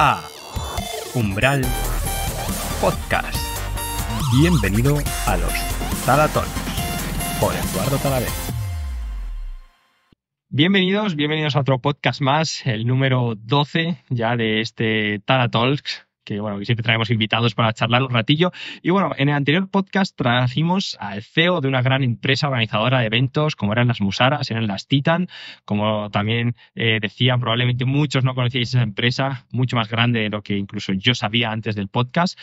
a Umbral Podcast. Bienvenido a los Talks, por Eduardo Talavera. Bienvenidos, bienvenidos a otro podcast más, el número 12 ya de este Talks que bueno, que siempre traemos invitados para charlar un ratillo. Y bueno, en el anterior podcast trajimos al CEO de una gran empresa organizadora de eventos, como eran las Musaras, eran las Titan, como también eh, decían, probablemente muchos no conocíais esa empresa, mucho más grande de lo que incluso yo sabía antes del podcast.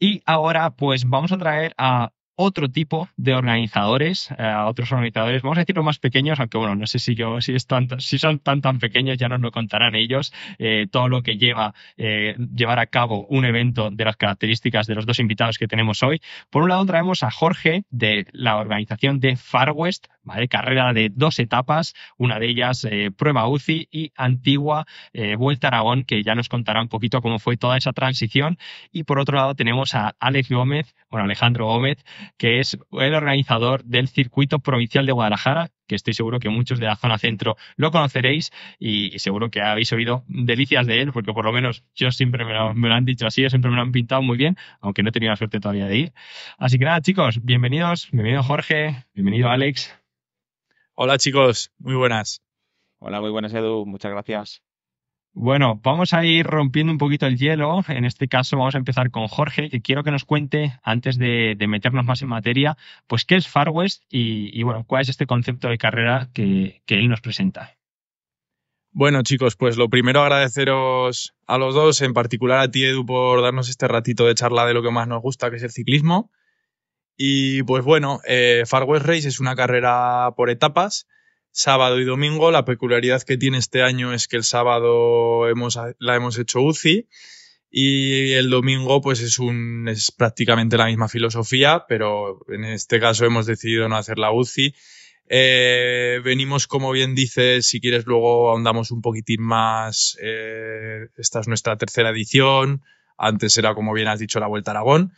Y ahora pues vamos a traer a otro tipo de organizadores, eh, otros organizadores, vamos a decirlo más pequeños, aunque bueno, no sé si, yo, si, son tan tan pequeños, ya nos lo contarán ellos, eh, todo lo que lleva eh, llevar a cabo un evento de las características de los dos invitados que tenemos hoy. Por un lado traemos a Jorge de la organización de Far West, ¿vale? carrera de dos etapas, una de ellas eh, prueba UCI y antigua Vuelta Aragón, que ya nos contará un poquito cómo fue toda esa transición. Y por otro lado tenemos a Alex Gómez, bueno, Alejandro Gómez, que es el organizador del circuito provincial de Guadalajara, que estoy seguro que muchos de la zona centro lo conoceréis y, seguro que habéis oído delicias de él, porque por lo menos yo siempre me lo, han dicho así, yo siempre me lo han pintado muy bien, aunque no he tenido la suerte todavía de ir. Así que nada, chicos, bienvenidos, bienvenido Jorge, bienvenido Alex. Hola chicos, muy buenas. Hola, muy buenas Edu, muchas gracias. Bueno, vamos a ir rompiendo un poquito el hielo. En este caso vamos a empezar con Jorge, que quiero que nos cuente, antes de, meternos más en materia, pues qué es Far West y, bueno, cuál es este concepto de carrera que, él nos presenta. Bueno, chicos, pues lo primero agradeceros a los dos, en particular a ti, Edu, por darnos este ratito de charla de lo que más nos gusta, que es el ciclismo. Y pues bueno, eh, Far West Race es una carrera por etapas sábado y domingo. La peculiaridad que tiene este año es que el sábado la hemos hecho UCI y el domingo pues es, un, es prácticamente la misma filosofía, pero en este caso hemos decidido no hacer la UCI. Eh, venimos, como bien dices, si quieres luego ahondamos un poquitín más. Eh, esta es nuestra tercera edición. Antes era, como bien has dicho, la Vuelta Aragón.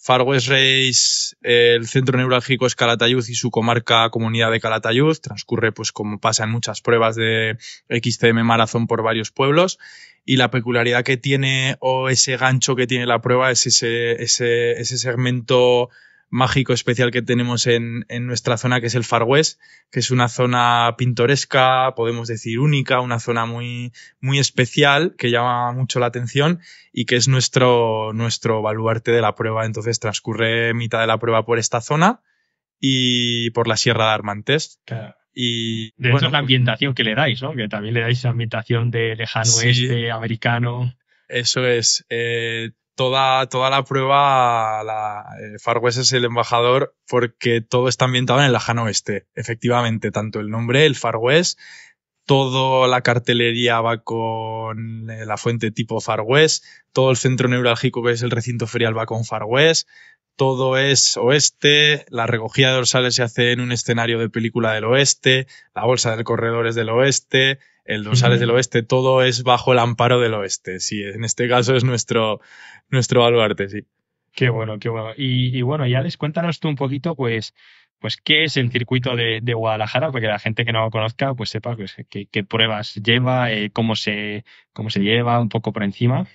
Far West Race, el centro neurálgico es Calatayud y su comarca comunidad de Calatayud. Transcurre, pues, como pasan muchas pruebas de XTM Marathon por varios pueblos. Y la peculiaridad que tiene o ese gancho que tiene la prueba es ese, ese, ese segmento mágico especial que tenemos en, nuestra zona, que es el Far West, que es una zona pintoresca, podemos decir única, una zona muy, muy especial, que llama mucho la atención y que es nuestro, nuestro baluarte de la prueba. Entonces transcurre mitad de la prueba por esta zona y por la Sierra de Armantes. Y, es la pues ambientación que le dais, ¿no? Que también le dais esa ambientación de lejano oeste americano. Eso es. Eh, toda, la prueba, la, eh, Far West es el embajador porque todo está ambientado en el lejano oeste. Efectivamente, tanto el nombre, el Far West, toda la cartelería va con eh, la fuente tipo Far West, todo el centro neurálgico que es el recinto ferial va con Far West, todo es oeste, la recogida de dorsales se hace en un escenario de película del oeste, la bolsa del corredor es del oeste, el dorsal es del oeste, todo es bajo el amparo del oeste. Si en este caso es nuestro, nuestro baluarte, sí. Qué bueno, qué bueno. Y, bueno, ya les cuéntanos tú un poquito, pues, pues qué es el circuito de, Guadalajara, porque la gente que no lo conozca, pues sepa pues, qué, pruebas lleva, eh, cómo, se, cómo se lleva, un poco por encima.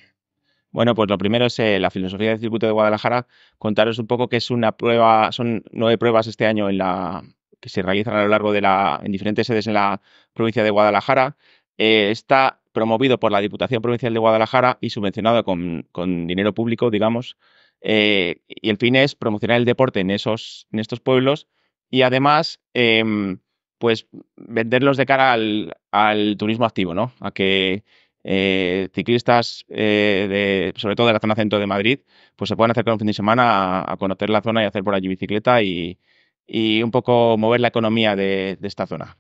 Bueno, pues lo primero es eh, la filosofía del circuito de Guadalajara. Contaros un poco que es una prueba, son nueve pruebas este año en la que se realizan a lo largo de la, en diferentes sedes en la provincia de Guadalajara. Eh, esta promovido por la Diputación Provincial de Guadalajara y subvencionado con, dinero público, digamos. Eh, y el fin es promocionar el deporte en, esos, en estos pueblos y además, em, pues, venderlos de cara al, turismo activo, ¿no? A que eh, ciclistas, eh, sobre todo de la zona centro de Madrid, pues se puedan acercar un fin de semana a, conocer la zona y hacer por allí bicicleta y, un poco mover la economía de esta zona.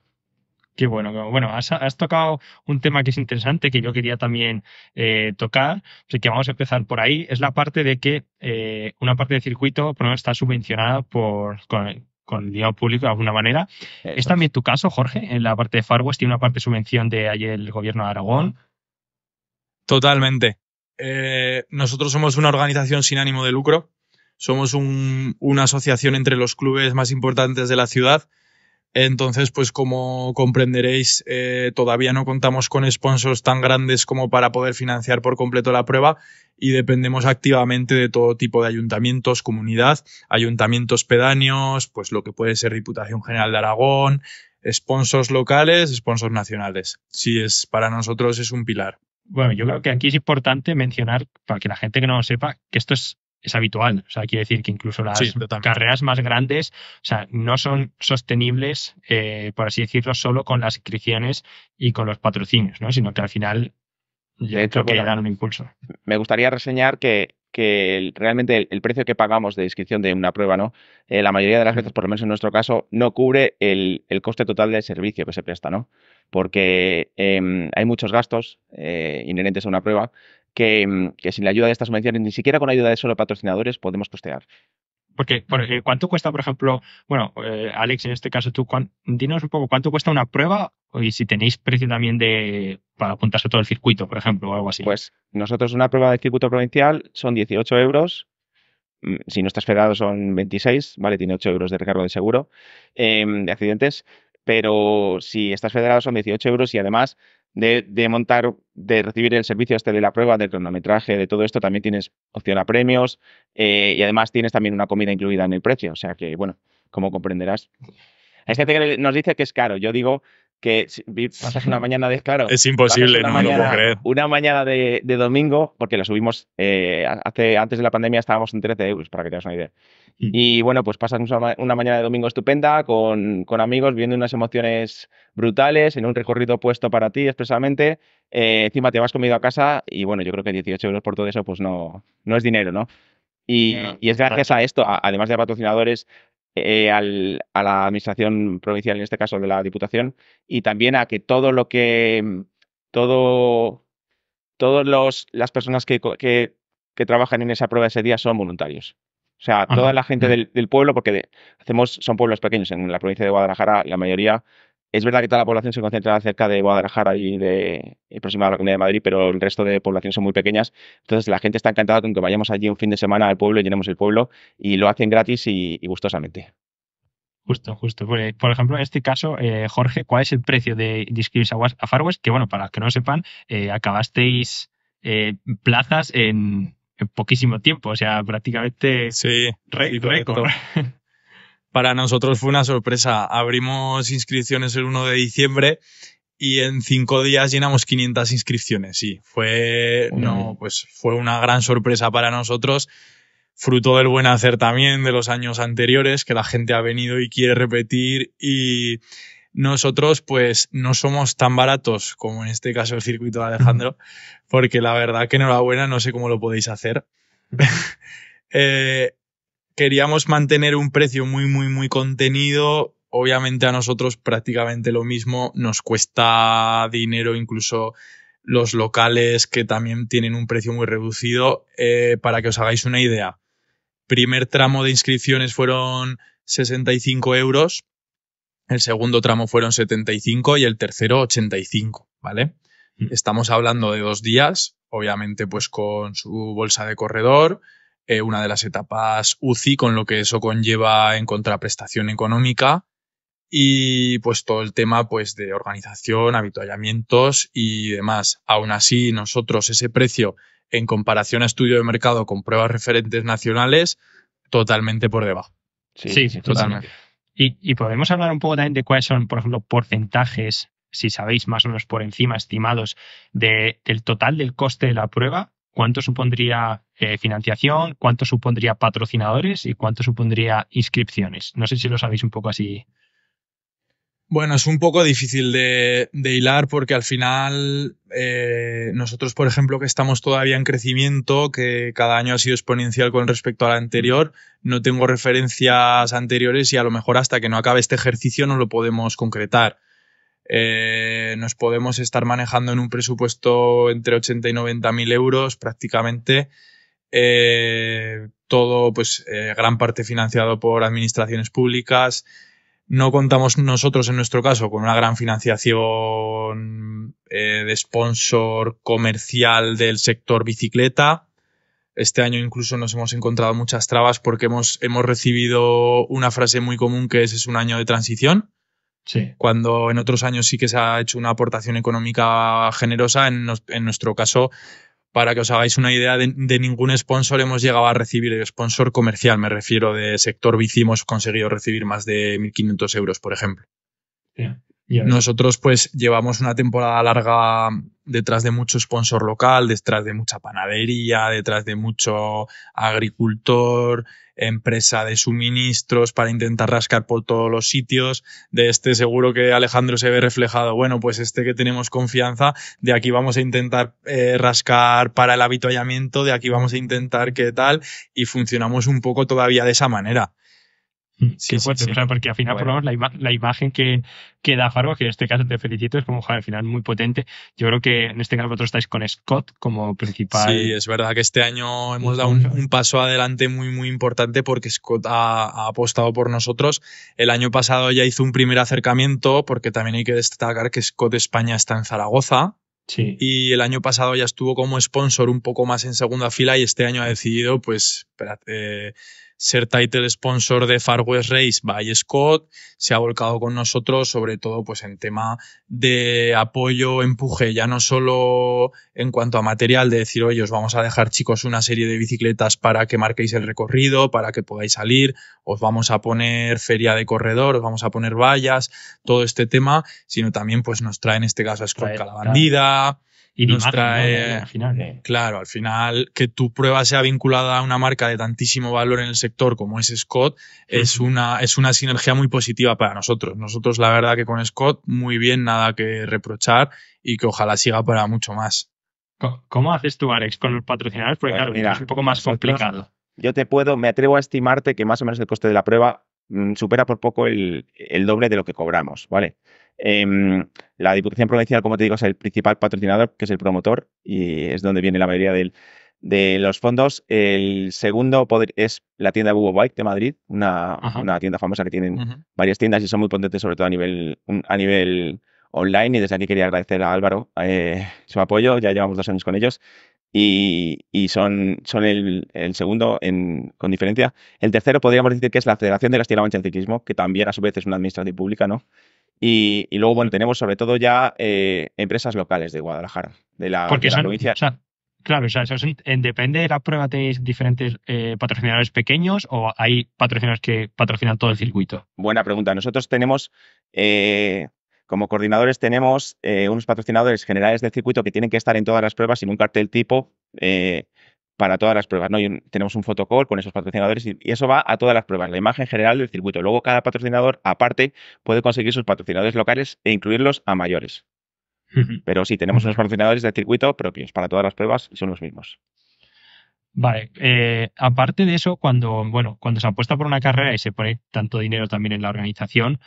Qué bueno, bueno, has, has, tocado un tema que es interesante, que yo quería también eh, tocar, así que vamos a empezar por ahí. Es la parte de que eh, una parte del circuito por está subvencionada por, con, el dinero público de alguna manera. ¿Es también tu caso, Jorge? En la parte de Far West tiene una parte de subvención de ayer el gobierno de Aragón. Totalmente. Eh, nosotros somos una organización sin ánimo de lucro. Somos una asociación entre los clubes más importantes de la ciudad entonces, pues como comprenderéis, eh, todavía no contamos con sponsors tan grandes como para poder financiar por completo la prueba y dependemos activamente de todo tipo de ayuntamientos, comunidad, ayuntamientos pedáneos, pues lo que puede ser Diputación General de Aragón, sponsors locales, sponsors nacionales. Sí, es, para nosotros es un pilar. Bueno, yo creo que aquí es importante mencionar, para que la gente que no lo sepa, que esto es es habitual. O sea, quiere decir que incluso las carreras más grandes, o sea, no son sostenibles, eh, por así decirlo, solo con las inscripciones y con los patrocinios, ¿no? Sino que al final yo creo que le dan un impulso. Me gustaría reseñar que, realmente el, precio que pagamos de inscripción de una prueba, ¿no? Eh, la mayoría de las veces, por lo menos en nuestro caso, no cubre el, coste total del servicio que se presta, ¿no? Porque em, hay muchos gastos eh, inherentes a una prueba Mm, que, sin la ayuda de estas subvenciones, ni siquiera con ayuda de solo patrocinadores, podemos costear. Porque, porque, ¿cuánto cuesta, por ejemplo, bueno, eh, Alex, en este caso tú, dinos un poco cuánto cuesta una prueba y si tenéis precio también de para apuntarse a todo el circuito, por ejemplo, o algo así? Pues nosotros una prueba de circuito provincial son 18 euros. Mm, si no estás federado son 26, ¿vale? Tiene 8 euros de recargo de seguro em, de accidentes. Pero si estás federado son 18 euros y además de, de, montar, de recibir el servicio este de la prueba, del cronometraje, de todo esto, también tienes opción a premios eh, y además tienes también una comida incluida en el precio. O sea que, bueno, como comprenderás. Hay que nos dice que es caro. Yo digo que pasas una mañana de. Claro. Es imposible, no lo puedo creer. Una mañana de, domingo, porque la subimos eh, hace, antes de la pandemia, estábamos en 13 euros, para que te hagas una idea. Mm. Y bueno, pues pasas una, mañana de domingo estupenda con, amigos, viviendo unas emociones brutales, en un recorrido puesto para ti expresamente. Eh, encima te vas comido a casa y bueno, yo creo que 18 euros por todo eso, pues no, no es dinero, ¿no? Y, es gracias a esto, además de patrocinadores, eh, al, a la administración provincial, en este caso de la Diputación, y también a que todo lo que mm, todo todas las personas que, que, trabajan en esa prueba ese día son voluntarios. O sea, toda la gente del, pueblo, porque hacemos, son pueblos pequeños. En la provincia de Guadalajara, la mayoría es verdad que toda la población se concentra cerca de Guadalajara y de próxima a la Comunidad de Madrid, pero el resto de poblaciones son muy pequeñas. Entonces la gente está encantada con que vayamos allí un fin de semana al pueblo, y llenemos el pueblo y lo hacen gratis y, gustosamente. Justo, justo. Por ejemplo, en este caso, eh, Jorge, ¿cuál es el precio de, de inscribirse a, West? Que bueno, para que no sepan, eh, acabasteis eh, plazas en, poquísimo tiempo, o sea, prácticamente sí, récord. para nosotros fue una sorpresa. Abrimos inscripciones el 1 de diciembre y en cinco días llenamos 500 inscripciones. Sí, fue, no, pues fue una gran sorpresa para nosotros, fruto del buen hacer también de los años anteriores, que la gente ha venido y quiere repetir y nosotros pues no somos tan baratos como en este caso el circuito de Alejandro, porque la verdad que enhorabuena, no sé cómo lo podéis hacer. Eh, queríamos mantener un precio muy, muy, muy contenido. Obviamente a nosotros prácticamente lo mismo, nos cuesta dinero incluso los locales que también tienen un precio muy reducido. Eh, para que os hagáis una idea, primer tramo de inscripciones fueron 65 euros, el segundo tramo fueron 75 y el tercero 85, ¿vale? Mm. Estamos hablando de dos días, obviamente pues con su bolsa de corredor, eh, una de las etapas UCI, con lo que eso conlleva en contraprestación económica y pues todo el tema pues de organización, habituallamientos y demás. Aún así, nosotros ese precio en comparación a estudio de mercado con pruebas referentes nacionales, totalmente por debajo. Sí, sí, totalmente. Y, podemos hablar un poco también de cuáles son, por ejemplo, porcentajes, si sabéis más o menos por encima, estimados, de, del total del coste de la prueba cuánto supondría eh, financiación, cuánto supondría patrocinadores y cuánto supondría inscripciones. No sé si lo sabéis un poco así. Bueno, es un poco difícil de, hilar porque al final eh, nosotros, por ejemplo, que estamos todavía en crecimiento, que cada año ha sido exponencial con respecto al anterior, no tengo referencias anteriores y a lo mejor hasta que no acabe este ejercicio no lo podemos concretar. Eh, nos podemos estar manejando en un presupuesto entre 80 y 90 mil euros prácticamente. Eh, todo, pues, eh, gran parte financiado por administraciones públicas. No contamos nosotros, en nuestro caso, con una gran financiación de sponsor comercial del sector bicicleta. Este año incluso nos hemos encontrado muchas trabas porque hemos, hemos recibido una frase muy común que es es un año de transición Sí. Cuando en otros años sí que se ha hecho una aportación económica generosa, en, nuestro caso, para que os hagáis una idea, de, ningún sponsor hemos llegado a recibir, sponsor comercial me refiero, de sector bici hemos conseguido recibir más de 1.500 euros, por ejemplo. Sí. Nosotros pues llevamos una temporada larga detrás de mucho sponsor local, detrás de mucha panadería, detrás de mucho agricultor, empresa de suministros para intentar rascar por todos los sitios. De este seguro que Alejandro se ve reflejado. Bueno, pues este que tenemos confianza, de aquí vamos a intentar eh, rascar para el avituallamiento, de aquí vamos a intentar qué tal y funcionamos un poco todavía de esa manera. Mm, sí, fuerte, O porque al final, la, imagen que, da Fargo, que en este caso te felicito, es como, joder, al final muy potente. Yo creo que en este caso vosotros estáis con Scott como principal. Sí, es verdad que este año hemos dado un, paso adelante muy, muy importante porque Scott ha, apostado por nosotros. El año pasado ya hizo un primer acercamiento, porque también hay que destacar que Scott España está en Zaragoza. Sí. Y el año pasado ya estuvo como sponsor un poco más en segunda fila y este año ha decidido, pues, espérate ser title sponsor de Far West Race by Scott, se ha volcado con nosotros sobre todo pues en tema de apoyo, empuje, ya no solo en cuanto a material de decir, oye, os vamos a dejar chicos una serie de bicicletas para que marquéis el recorrido, para que podáis salir, os vamos a poner feria de corredor, os vamos a poner vallas, todo este tema, sino también pues nos trae en este caso a Scott Calabandida, y nos trae, al final, claro, al final que tu prueba sea vinculada a una marca de tantísimo valor en el sector como es Scott es una es una sinergia muy positiva para nosotros. Nosotros la verdad que con Scott muy bien, nada que reprochar y que ojalá siga para mucho más. ¿Cómo, haces tú, Alex, con los patrocinadores? Porque pues claro, es un poco más complicado. Yo te puedo, me atrevo a estimarte que más o menos el coste de la prueba mm, supera por poco el, el doble de lo que cobramos, ¿vale? Em, la Diputación Provincial, como te digo, es el principal patrocinador, que es el promotor, y es donde viene la mayoría de los fondos. El segundo es la tienda Bubo Bike de Madrid, una, tienda famosa que tienen varias tiendas y son muy potentes, sobre todo a nivel, a nivel online. Y desde aquí quería agradecer a Álvaro eh, su apoyo, ya llevamos dos años con ellos. Y, son, son el, segundo con diferencia. El tercero podríamos decir que es la Federación de Castilla-La Mancha en Ciclismo, que también a su vez es una administración pública, ¿no? Y, luego, bueno, tenemos sobre todo ya eh, empresas locales de Guadalajara, de la, provincia. claro, o sea, eso depende de la prueba, tenéis diferentes eh, patrocinadores pequeños o hay patrocinadores que patrocinan todo el circuito. Buena pregunta. Nosotros tenemos eh, como coordinadores tenemos unos patrocinadores generales del circuito que tienen que estar en todas las pruebas sin un cartel tipo eh, para todas las pruebas. ¿no? tenemos un fotocall con esos patrocinadores y, eso va a todas las pruebas, la imagen general del circuito. Luego cada patrocinador aparte puede conseguir sus patrocinadores locales e incluirlos a mayores. Pero sí, tenemos unos patrocinadores de circuito propios para todas las pruebas son los mismos. Vale, eh, aparte de eso, cuando, bueno, cuando se apuesta por una carrera y se pone tanto dinero también en la organización,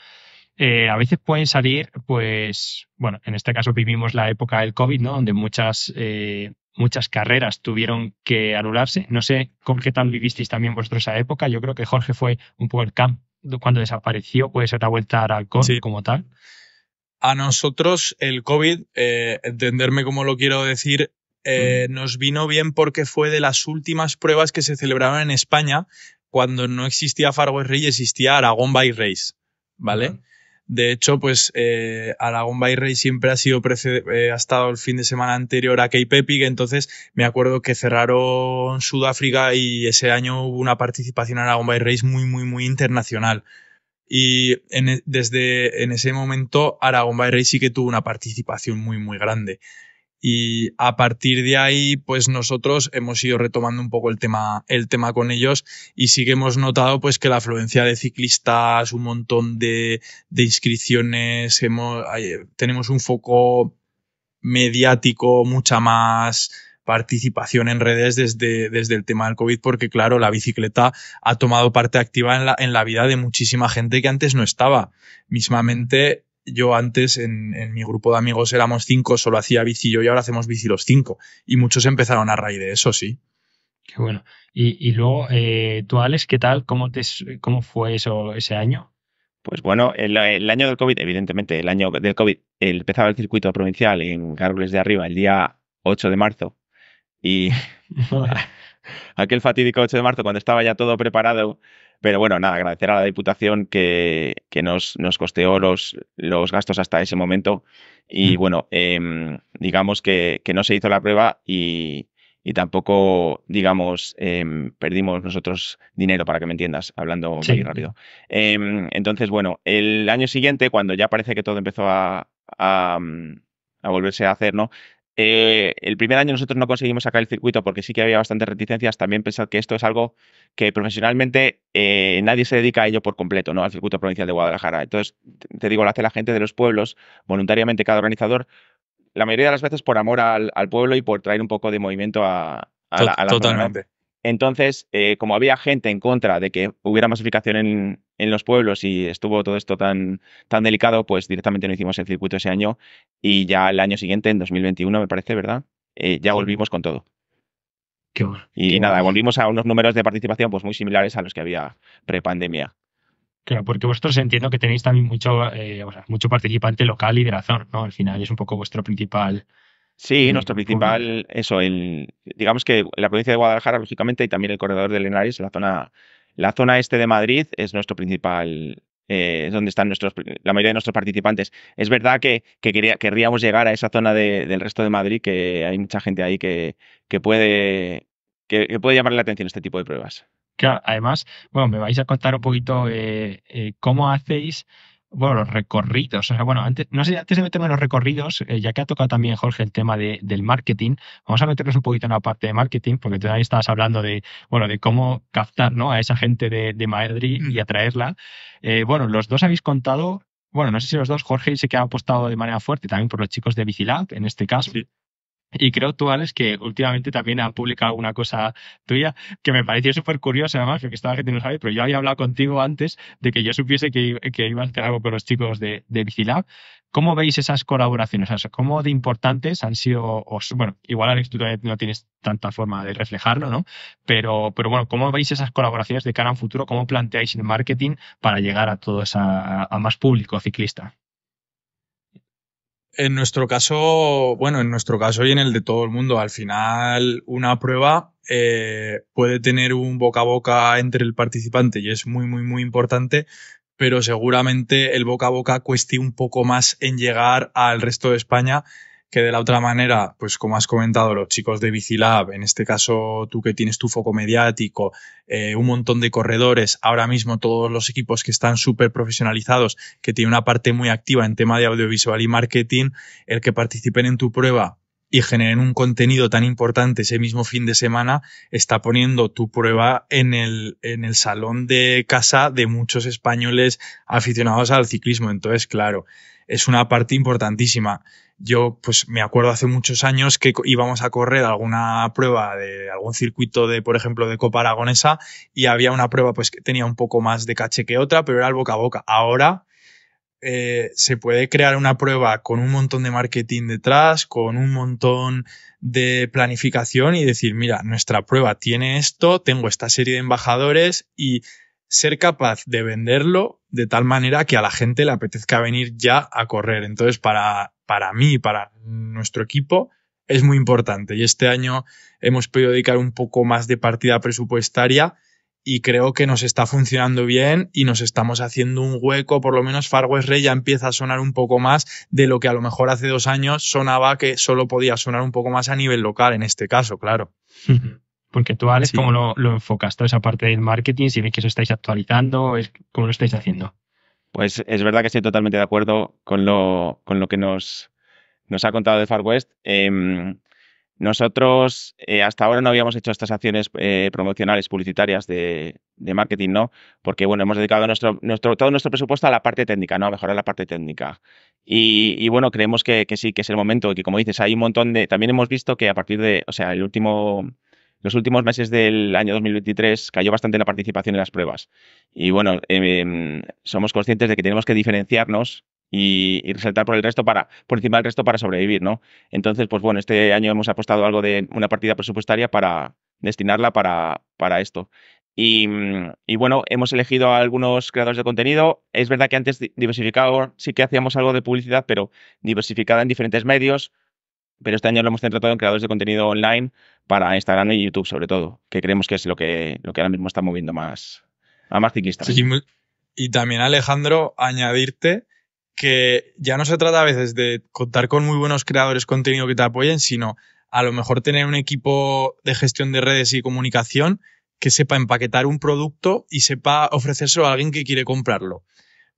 eh, a veces pueden salir, pues, bueno, en este caso vivimos la época del COVID, ¿no? Donde muchas eh, muchas carreras tuvieron que anularse. No sé con qué tal vivisteis también vosotros esa época. Yo creo que Jorge fue un poco el camp cuando desapareció, puede ser la vuelta a Aragón como tal. A nosotros el COVID, eh, entenderme como lo quiero decir, eh, nos vino bien porque fue de las últimas pruebas que se celebraron en España cuando no existía Fargo Rey existía Aragón by Race, ¿vale? De hecho, pues eh, Aragón by Race siempre ha sido eh, ha estado el fin de semana anterior a Cape Epic, entonces me acuerdo que cerraron Sudáfrica y ese año hubo una participación en Aragón by Race muy, muy, muy internacional. Y en, e, desde en ese momento Aragón by Race sí que tuvo una participación muy, muy grande y a partir de ahí, pues nosotros hemos ido retomando un poco el tema, el tema con ellos y sí que hemos notado pues que la afluencia de ciclistas, un montón de, de inscripciones, hemos, tenemos un foco mediático, mucha más participación en redes desde, desde el tema del COVID, porque claro, la bicicleta ha tomado parte activa en la, en la vida de muchísima gente que antes no estaba. Mismamente, yo antes en, mi grupo de amigos éramos cinco, solo hacía bici yo y ahora hacemos bici los cinco. Y muchos empezaron a raíz de eso, sí. Qué bueno. Y, luego, eh, tú, Alex, ¿qué tal? ¿Cómo, te, cómo fue eso ese año? Pues bueno, el, año del COVID, evidentemente, el año del COVID empezaba el circuito provincial en Gárgoles de Arriba el día 8 de marzo. Y aquel fatídico 8 de marzo, cuando estaba ya todo preparado, pero bueno, nada, agradecer a la Diputación que, nos, costeó los, los gastos hasta ese momento. Y mm. bueno, em, digamos que, no se hizo la prueba y, tampoco, digamos, em, perdimos nosotros dinero, para que me entiendas, hablando muy rápido. Em, entonces, bueno, el año siguiente, cuando ya parece que todo empezó a a volverse a hacer, ¿no? Eh, el primer año nosotros no conseguimos sacar el circuito porque sí que había bastantes reticencias. También pensad que esto es algo que profesionalmente eh, nadie se dedica a ello por completo, ¿no? Al circuito provincial de Guadalajara. Entonces, te digo, lo hace la gente de los pueblos, voluntariamente cada organizador, la mayoría de las veces por amor al, pueblo y por traer un poco de movimiento a, la, a entonces, eh, como había gente en contra de que hubiera masificación en, en los pueblos y estuvo todo esto tan, tan delicado, pues directamente no hicimos el circuito ese año y ya el año siguiente, en 2021 me parece, ¿verdad? Eh, ya volvimos con todo. Qué bueno, y nada, volvimos a unos números de participación pues muy similares a los que había prepandemia. Claro, porque vosotros entiendo que tenéis también mucho, eh, mucho participante local y de razón, ¿no? Al final es un poco vuestro principal Sí, nuestro principal, eso, el, digamos que la provincia de Guadalajara, lógicamente, y también el corredor del Henares, la zona, la zona este de Madrid, es nuestro principal, eh, es donde están nuestros, la mayoría de nuestros participantes. Es verdad que, querríamos llegar a esa zona del resto de Madrid, que hay mucha gente ahí que, puede, que, puede llamar la atención este tipo de pruebas. Claro, además, bueno, me vais a contar un poquito eh, eh, cómo hacéis bueno, los recorridos. O sea, bueno, antes, no sé, antes de meterme en los recorridos, eh, ya que ha tocado también Jorge el tema de, del marketing, vamos a meternos un poquito en la parte de marketing, porque ahí estabas hablando de, bueno, de cómo captar ¿no? a esa gente de, de Madrid mm. y atraerla. Eh, bueno, los dos habéis contado, bueno, no sé si los dos, Jorge sé que ha apostado de manera fuerte también por los chicos de Bicilab, en este caso y creo tú, Alex, que últimamente también han publicado una cosa tuya que me pareció súper curiosa además, que esta gente no sabe, pero yo había hablado contigo antes de que yo supiese que, que ibas a hacer algo con los chicos de, de Vigilab. ¿Cómo veis esas colaboraciones? O sea, ¿Cómo de importantes han sido? bueno, igual al tú no tienes tanta forma de reflejarlo, ¿no? Pero, pero bueno, ¿cómo veis esas colaboraciones de cara a un futuro? ¿Cómo planteáis el marketing para llegar a todo a más público ciclista? En nuestro caso, bueno, en nuestro caso y en el de todo el mundo, al final una prueba eh, puede tener un boca a boca entre el participante y es muy, muy, muy importante, pero seguramente el boca a boca cueste un poco más en llegar al resto de España que de la otra manera, pues como has comentado, los chicos de Bicilab, en este caso tú que tienes tu foco mediático, eh, un montón de corredores, ahora mismo todos los equipos que están súper profesionalizados, que tienen una parte muy activa en tema de audiovisual y marketing, el que participen en tu prueba y generen un contenido tan importante ese mismo fin de semana, está poniendo tu prueba en el, en el salón de casa de muchos españoles aficionados al ciclismo. Entonces, claro, es una parte importantísima. Yo, pues me acuerdo hace muchos años que íbamos a correr alguna prueba de algún circuito de, por ejemplo, de Copa Aragonesa y había una prueba pues que tenía un poco más de caché que otra, pero era boca a boca. Ahora eh, se puede crear una prueba con un montón de marketing detrás, con un montón de planificación y decir, mira, nuestra prueba tiene esto, tengo esta serie de embajadores y ser capaz de venderlo de tal manera que a la gente le apetezca venir ya a correr. Entonces, para, para mí, para nuestro equipo, es muy importante. Y este año hemos podido dedicar un poco más de partida presupuestaria y creo que nos está funcionando bien y nos estamos haciendo un hueco, por lo menos Far West Rey ya empieza a sonar un poco más de lo que a lo mejor hace dos años sonaba que solo podía sonar un poco más a nivel local, en este caso, claro. Porque tú, Alex, ¿cómo lo, enfocas? Toda esa parte del marketing, si ves que eso estáis actualizando, ¿cómo lo estáis haciendo? Pues es verdad que estoy totalmente de acuerdo con lo, con lo que nos, nos ha contado de Far West. Em, nosotros eh, hasta ahora no habíamos hecho estas acciones eh, promocionales publicitarias de, marketing, ¿no? Porque, bueno, hemos dedicado nuestro, todo nuestro presupuesto a la parte técnica, ¿no? A mejorar la parte técnica. Y, bueno, creemos que, sí, que es el momento. que, como dices, hay un montón de... También hemos visto que a partir de... O sea, el último los últimos meses del año 2023 cayó bastante la participación en las pruebas. Y bueno, em, somos conscientes de que tenemos que diferenciarnos y, resaltar por el resto para por encima del resto para sobrevivir, ¿no? Entonces, pues bueno, este año hemos apostado algo de una partida presupuestaria para destinarla para, para esto. Y, y, bueno, hemos elegido a algunos creadores de contenido. Es verdad que antes diversificado sí que hacíamos algo de publicidad, pero diversificada en diferentes medios pero este año lo hemos centrado en creadores de contenido online para Instagram y YouTube sobre todo, que creemos que es lo que, lo que ahora mismo está moviendo más a más ciclistas. y también Alejandro, añadirte que ya no se trata a veces de contar con muy buenos creadores de contenido que te apoyen, sino a lo mejor tener un equipo de gestión de redes y comunicación que sepa empaquetar un producto y sepa ofrecérselo a alguien que quiere comprarlo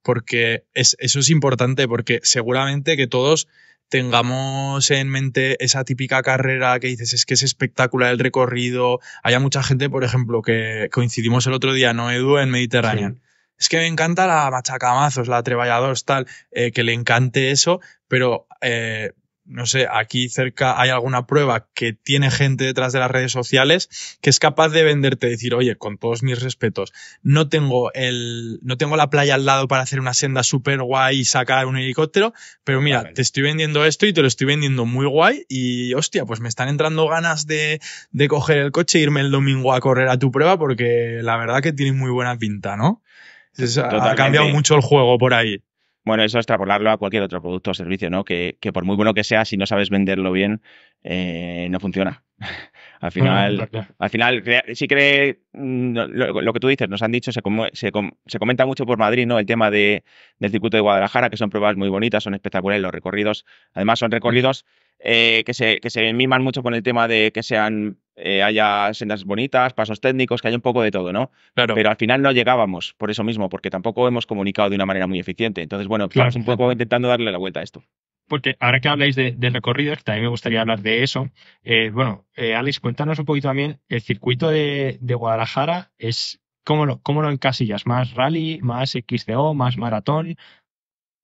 porque eso es importante, porque seguramente que todos tengamos en mente esa típica carrera que dices es que es espectacular el recorrido. Haya mucha gente, por ejemplo, que coincidimos el otro día, ¿no, Edu? En Mediterráneo. Es que me encanta la machacamazos, la treballador, tal, eh, que le encante eso, pero eh, no sé, aquí cerca hay alguna prueba que tiene gente detrás de las redes sociales que es capaz de venderte, decir, oye, con todos mis respetos, no tengo el, no tengo la playa al lado para hacer una senda súper guay y sacar un helicóptero, pero mira, te estoy vendiendo esto y te lo estoy vendiendo muy guay y hostia, pues me están entrando ganas de, de coger el coche e irme el domingo a correr a tu prueba porque la verdad que tiene muy buena pinta, ¿no? ha cambiado mucho el juego por ahí. Bueno, eso es extrapolarlo a cualquier otro producto o servicio, ¿no? Que, que por muy bueno que sea, si no sabes venderlo bien, eh, no funciona. Ah, al final, al final sí cree mm, lo, que tú dices, nos han dicho, se, se, comenta mucho por Madrid, ¿no? El tema de, del circuito de Guadalajara, que son pruebas muy bonitas, son espectaculares los recorridos. Además, son recorridos eh, que, se, que se miman mucho con el tema de que sean eh, haya sendas bonitas, pasos técnicos, que haya un poco de todo, ¿no? Pero al final no llegábamos por eso mismo, porque tampoco hemos comunicado de una manera muy eficiente. Entonces, bueno, estamos un poco intentando darle la vuelta a esto. Porque ahora que habláis de, recorrido recorridos, también me gustaría hablar de eso. Eh, bueno, eh, Alex, cuéntanos un poquito también, el circuito de, Guadalajara es ¿cómo lo, cómo lo encasillas? ¿Más rally, más XCO, más maratón?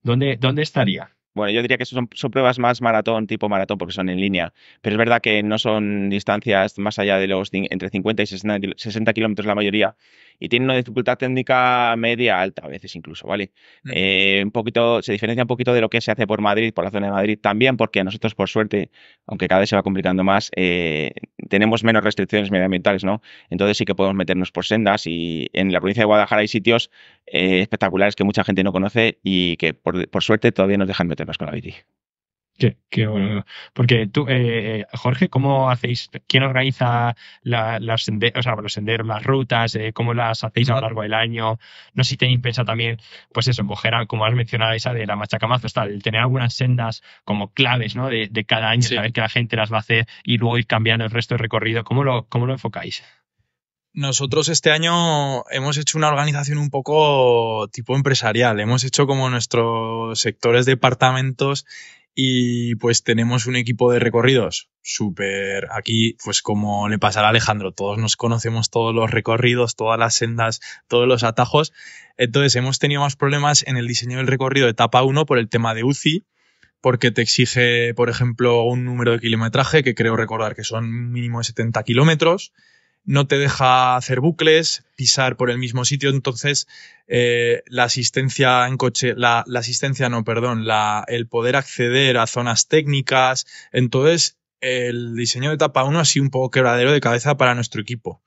¿Dónde, estaría? Bueno, yo diría que son, pruebas más maratón, tipo maratón, porque son en línea. Pero es verdad que no son distancias más allá de los entre 50 y 60 kilómetros la mayoría y tiene una dificultad técnica media alta, a veces incluso, ¿vale? Eh, un poquito, se diferencia un poquito de lo que se hace por Madrid, por la zona de Madrid también, porque nosotros, por suerte, aunque cada vez se va complicando más, eh, tenemos menos restricciones medioambientales, ¿no? Entonces sí que podemos meternos por sendas y en la provincia de Guadalajara hay sitios eh, espectaculares que mucha gente no conoce y que por, suerte todavía nos dejan meternos con la bici. Qué, Porque tú, eh, eh, Jorge, ¿cómo hacéis? ¿Quién organiza los senderos, las rutas? Eh, ¿Cómo las hacéis a lo largo del año? No sé si tenéis pensado también, pues eso, como has mencionado, esa de la machacamazo tal, tener algunas sendas como claves, ¿no? De, cada año, saber que la gente las va a hacer y luego ir cambiando el resto del recorrido. ¿Cómo lo, cómo lo enfocáis? Nosotros este año hemos hecho una organización un poco tipo empresarial. Hemos hecho como nuestros sectores, departamentos y pues tenemos un equipo de recorridos súper aquí, pues como le pasará a Alejandro, todos nos conocemos todos los recorridos, todas las sendas, todos los atajos. Entonces hemos tenido más problemas en el diseño del recorrido de etapa 1 por el tema de UCI, porque te exige, por ejemplo, un número de kilometraje que creo recordar que son mínimo de 70 kilómetros no te deja hacer bucles, pisar por el mismo sitio, entonces eh, la asistencia en coche, la, asistencia no, perdón, el poder acceder a zonas técnicas, entonces el diseño de etapa 1 ha sido un poco quebradero de cabeza para nuestro equipo,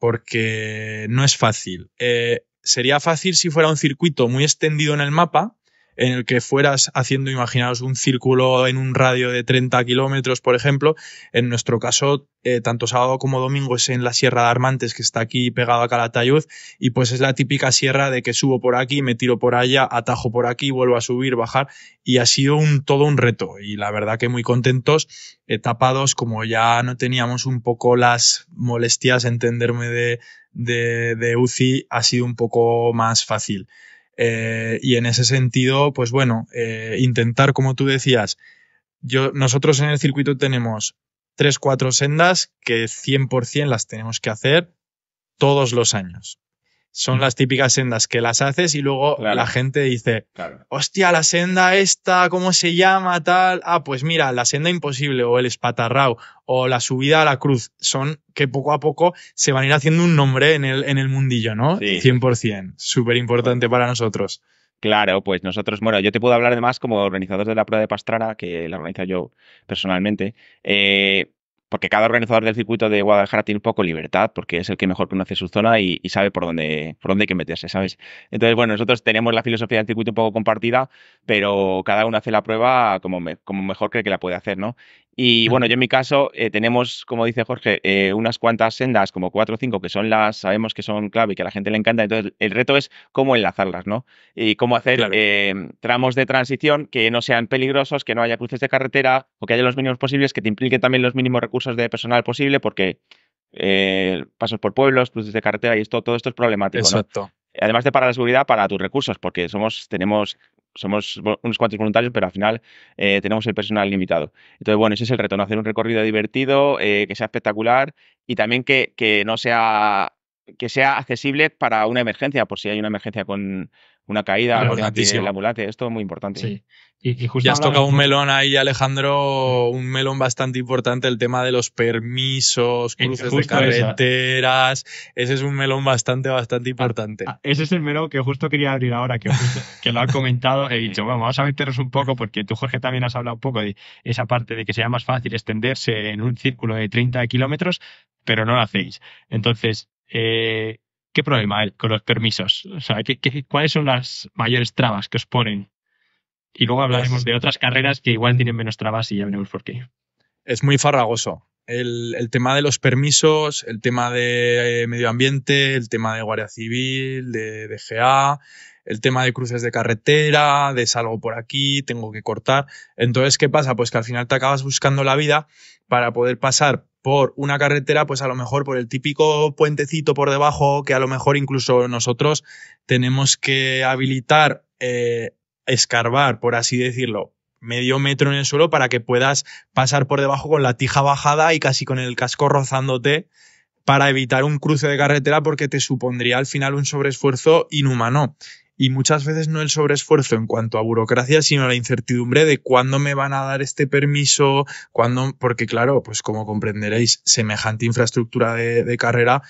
porque no es fácil. Eh, sería fácil si fuera un circuito muy extendido en el mapa, en el que fueras haciendo, imaginaos, un círculo en un radio de 30 kilómetros, por ejemplo. En nuestro caso, eh, tanto sábado como domingo es en la Sierra de Armantes, que está aquí pegado a Calatayud, y pues es la típica sierra de que subo por aquí, me tiro por allá, atajo por aquí, vuelvo a subir, bajar, y ha sido un, todo un reto. Y la verdad que muy contentos, eh, tapados, como ya no teníamos un poco las molestias, entenderme de, de UCI, ha sido un poco más fácil. Eh, y en ese sentido, pues bueno, eh, intentar, como tú decías, nosotros en el circuito tenemos tres, cuatro sendas que 100% las tenemos que hacer todos los años son las típicas sendas que las haces y luego la gente dice, hostia, la senda esta, ¿cómo se llama? Tal. Ah, pues mira, la senda imposible o el espatarrao o la subida a la cruz son que poco a poco se van a ir haciendo un nombre en el, en el mundillo, ¿no? Sí. 100%, súper importante para nosotros. Claro, pues nosotros, bueno, yo te puedo hablar además como organizador de la prueba de Pastrana, que la organiza yo personalmente. Eh, porque cada organizador del circuito de Guadalajara tiene un poco libertad, porque es el que mejor conoce su zona y, sabe por dónde, por dónde hay que meterse, ¿sabes? Entonces, bueno, nosotros tenemos la filosofía del circuito un poco compartida, pero cada uno hace la prueba como, como mejor cree que la puede hacer, ¿no? Y bueno, yo en mi caso eh, tenemos, como dice Jorge, eh, unas cuantas sendas, como cuatro o cinco, que son las, sabemos que son clave y que a la gente le encanta. Entonces, el reto es cómo enlazarlas, ¿no? Y cómo hacer eh, tramos de transición que no sean peligrosos, que no haya cruces de carretera o que haya los mínimos posibles, que te impliquen también los mínimos recursos de personal posible, porque pasos por pueblos, cruces de carretera y esto, todo esto es problemático. Exacto. además de para la seguridad, para tus recursos, porque somos, tenemos somos unos cuantos voluntarios, pero al final eh, tenemos el personal limitado. Entonces, bueno, ese es el reto, hacer un recorrido divertido, eh, que sea espectacular y también que no sea que sea accesible para una emergencia, por si hay una emergencia con, una caída, el amulate, esto es muy importante. Y, ya has tocado un melón ahí, Alejandro, un melón bastante importante, el tema de los permisos, cruces de carreteras, ese es un melón bastante, bastante ah, importante. Ah, ese es el melón que justo quería abrir ahora, que, que lo han comentado, he dicho, vamos a meteros un poco, porque tú, Jorge, también has hablado un poco de esa parte de que sea más fácil extenderse en un círculo de 30 kilómetros, pero no lo hacéis. Entonces, eh, ¿Qué problema hay con los permisos? O sea, cuáles son las mayores trabas que os ponen? Y luego hablaremos de otras carreras que igual tienen menos trabas y ya veremos por qué. Es muy farragoso. El, tema de los permisos, el tema de eh, medio ambiente, el tema de Guardia Civil, de, DGA, el tema de cruces de carretera, de salgo por aquí, tengo que cortar. Entonces, ¿qué pasa? Pues que al final te acabas buscando la vida para poder pasar por una carretera, pues a lo mejor por el típico puentecito por debajo, que a lo mejor incluso nosotros tenemos que habilitar, eh, escarbar, por así decirlo, medio metro en el suelo para que puedas pasar por debajo con la tija bajada y casi con el casco rozándote para evitar un cruce de carretera porque te supondría al final un sobreesfuerzo inhumano y muchas veces no el sobreesfuerzo en cuanto a burocracia, sino la incertidumbre de cuándo me van a dar este permiso, cuándo, porque claro, pues como comprenderéis, semejante infraestructura de, de carrera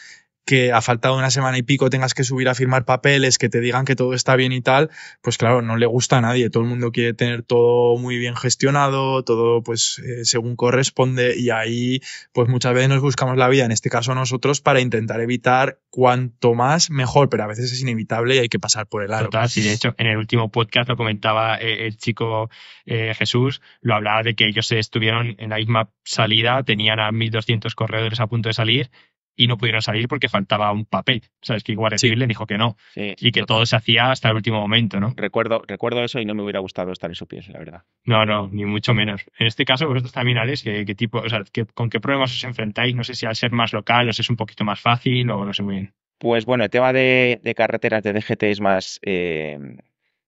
que ha faltado una semana y pico tengas que subir a firmar papeles, que te digan que todo está bien y tal, pues claro, no le gusta a nadie. Todo el mundo quiere tener todo muy bien gestionado, todo pues eh, según corresponde y ahí pues muchas veces nos buscamos la vida, en este caso nosotros, para intentar evitar cuanto más mejor, pero a veces es inevitable y hay que pasar por el aro. sí, de hecho, en el último podcast lo comentaba eh, el chico eh, Jesús, lo hablaba de que ellos estuvieron en la misma salida, tenían a 1.200 corredores a punto de salir y no pudieron salir porque faltaba un papel. ¿Sabes? Que igual sí. Civil le dijo que no. y que todo se hacía hasta el último momento, ¿no? Recuerdo, recuerdo eso y no me hubiera gustado estar en su pies, la verdad. No, no, ni mucho menos. En este caso, vosotros también, Alex, ¿qué, tipo, ¿con qué problemas os enfrentáis? No sé si al ser más local os es un poquito más fácil o no sé muy bien. Pues bueno, el tema de, carreteras de DGT es más, eh,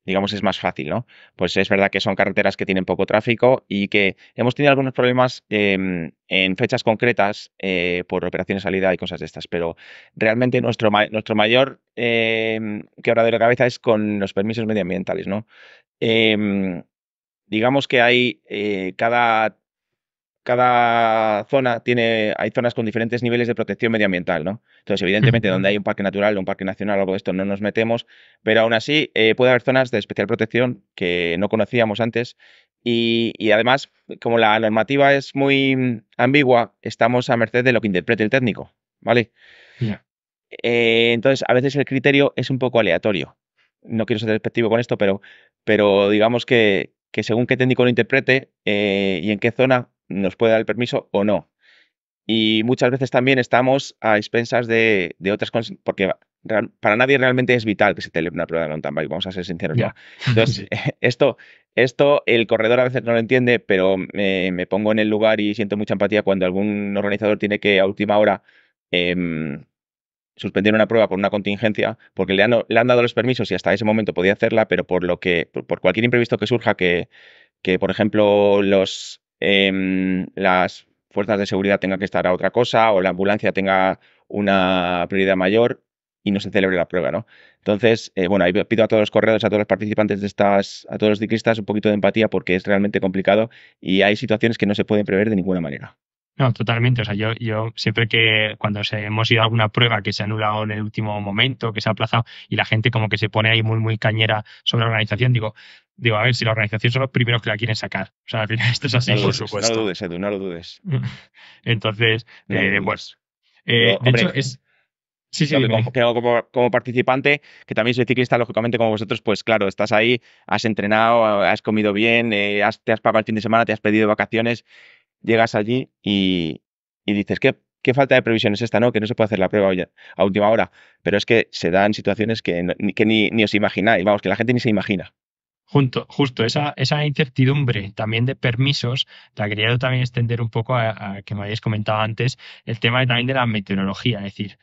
digamos, es más fácil, ¿no? Pues es verdad que son carreteras que tienen poco tráfico y que hemos tenido algunos problemas em, en fechas concretas eh, por operaciones de salida y cosas de estas, pero realmente nuestro, nuestro mayor eh, quebradero de cabeza es con los permisos medioambientales, ¿no? Em, digamos que hay eh, cada cada zona tiene, hay zonas con diferentes niveles de protección medioambiental, ¿no? Entonces, evidentemente, donde hay un parque natural un parque nacional algo de esto no nos metemos, pero aún así eh, puede haber zonas de especial protección que no conocíamos antes y, además, como la normativa es muy mm, ambigua, estamos a merced de lo que interprete el técnico, ¿vale? Eh, entonces, a veces el criterio es un poco aleatorio. No quiero ser despectivo con esto, pero, pero digamos que, según qué técnico lo interprete eh, y en qué zona nos puede dar el permiso o no. Y muchas veces también estamos a expensas de, otras cosas, porque para nadie realmente es vital que se te una prueba de vamos a ser sinceros ya. Entonces, esto, esto el corredor a veces no lo entiende, pero me, pongo en el lugar y siento mucha empatía cuando algún organizador tiene que a última hora em, suspender una prueba por una contingencia, porque le han, le han, dado los permisos y hasta ese momento podía hacerla, pero por lo que, por cualquier imprevisto que surja, que, que por ejemplo los Em, las fuerzas de seguridad tengan que estar a otra cosa o la ambulancia tenga una prioridad mayor y no se celebre la prueba, ¿no? Entonces, eh, bueno, pido a todos los corredores, a todos los participantes de estas, a todos los ciclistas un poquito de empatía porque es realmente complicado y hay situaciones que no se pueden prever de ninguna manera. No, totalmente. O sea, yo, yo siempre que cuando hemos ido a alguna prueba que se ha anulado en el último momento, que se ha aplazado, y la gente como que se pone ahí muy, muy cañera sobre la organización, digo, digo, a ver, si la organización son los primeros que la quieren sacar. O sea, al final esto es así, por supuesto. No lo dudes, Edu, no lo dudes. Entonces, pues. hecho, es. Sí, sí, que como, como, participante, que también soy ciclista, lógicamente, como vosotros, pues claro, estás ahí, has entrenado, has comido bien, eh, has, te has pagado el fin de semana, te has pedido vacaciones llegas allí y, dices, ¿qué, falta de previsión es esta? No, que no se puede hacer la prueba a última hora. Pero es que se dan situaciones que, ni, os imagináis, vamos, que la gente ni se imagina. Junto, justo, esa, incertidumbre también de permisos, la quería yo también extender un poco a, que me habéis comentado antes, el tema también de la meteorología, es decir,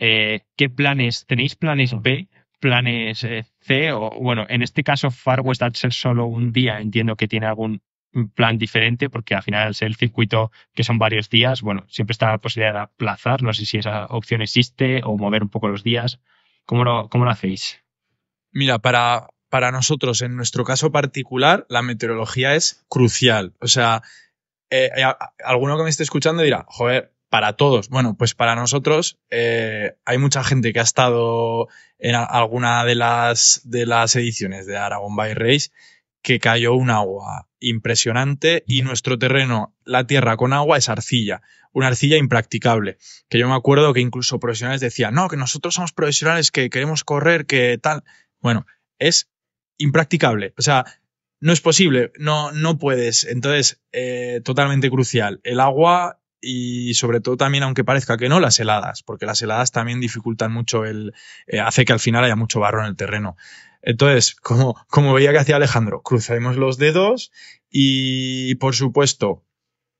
eh, ¿qué planes? ¿Tenéis planes B, planes eh, C? O, bueno, en este caso Far West ser solo un día, entiendo que tiene algún un plan diferente, porque al final es el circuito que son varios días, bueno, siempre está la posibilidad de aplazar, no sé si esa opción existe o mover un poco los días. ¿Cómo lo, cómo hacéis? Mira, para, para nosotros, en nuestro caso particular, la meteorología es crucial. O sea, eh, eh, alguno que me esté escuchando dirá, joder, para todos. Bueno, pues para nosotros eh, hay mucha gente que ha estado en alguna de las, de las ediciones de Aragon by Race que cayó un agua impresionante y nuestro terreno, la tierra con agua, es arcilla, una arcilla impracticable, que yo me acuerdo que incluso profesionales decían, no, que nosotros somos profesionales, que queremos correr, que tal. Bueno, es impracticable, o sea, no es posible, no, no puedes. Entonces, eh, totalmente crucial, el agua y sobre todo también, aunque parezca que no, las heladas, porque las heladas también dificultan mucho el, eh, hace que al final haya mucho barro en el terreno. Entonces, como, como veía que hacía Alejandro, cruzaremos los dedos y, por supuesto,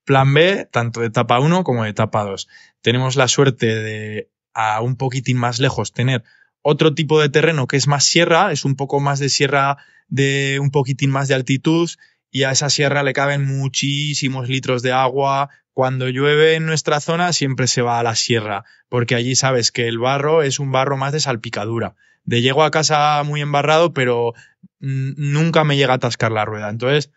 plan B, tanto de etapa 1 como de etapa 2. Tenemos la suerte de, a un poquitín más lejos, tener otro tipo de terreno que es más sierra, es un poco más de sierra de un poquitín más de altitud y a esa sierra le caben muchísimos litros de agua cuando llueve en nuestra zona siempre se va a la sierra, porque allí sabes que el barro es un barro más de salpicadura. De llego a casa muy embarrado, pero nunca me llega a atascar la rueda. Entonces,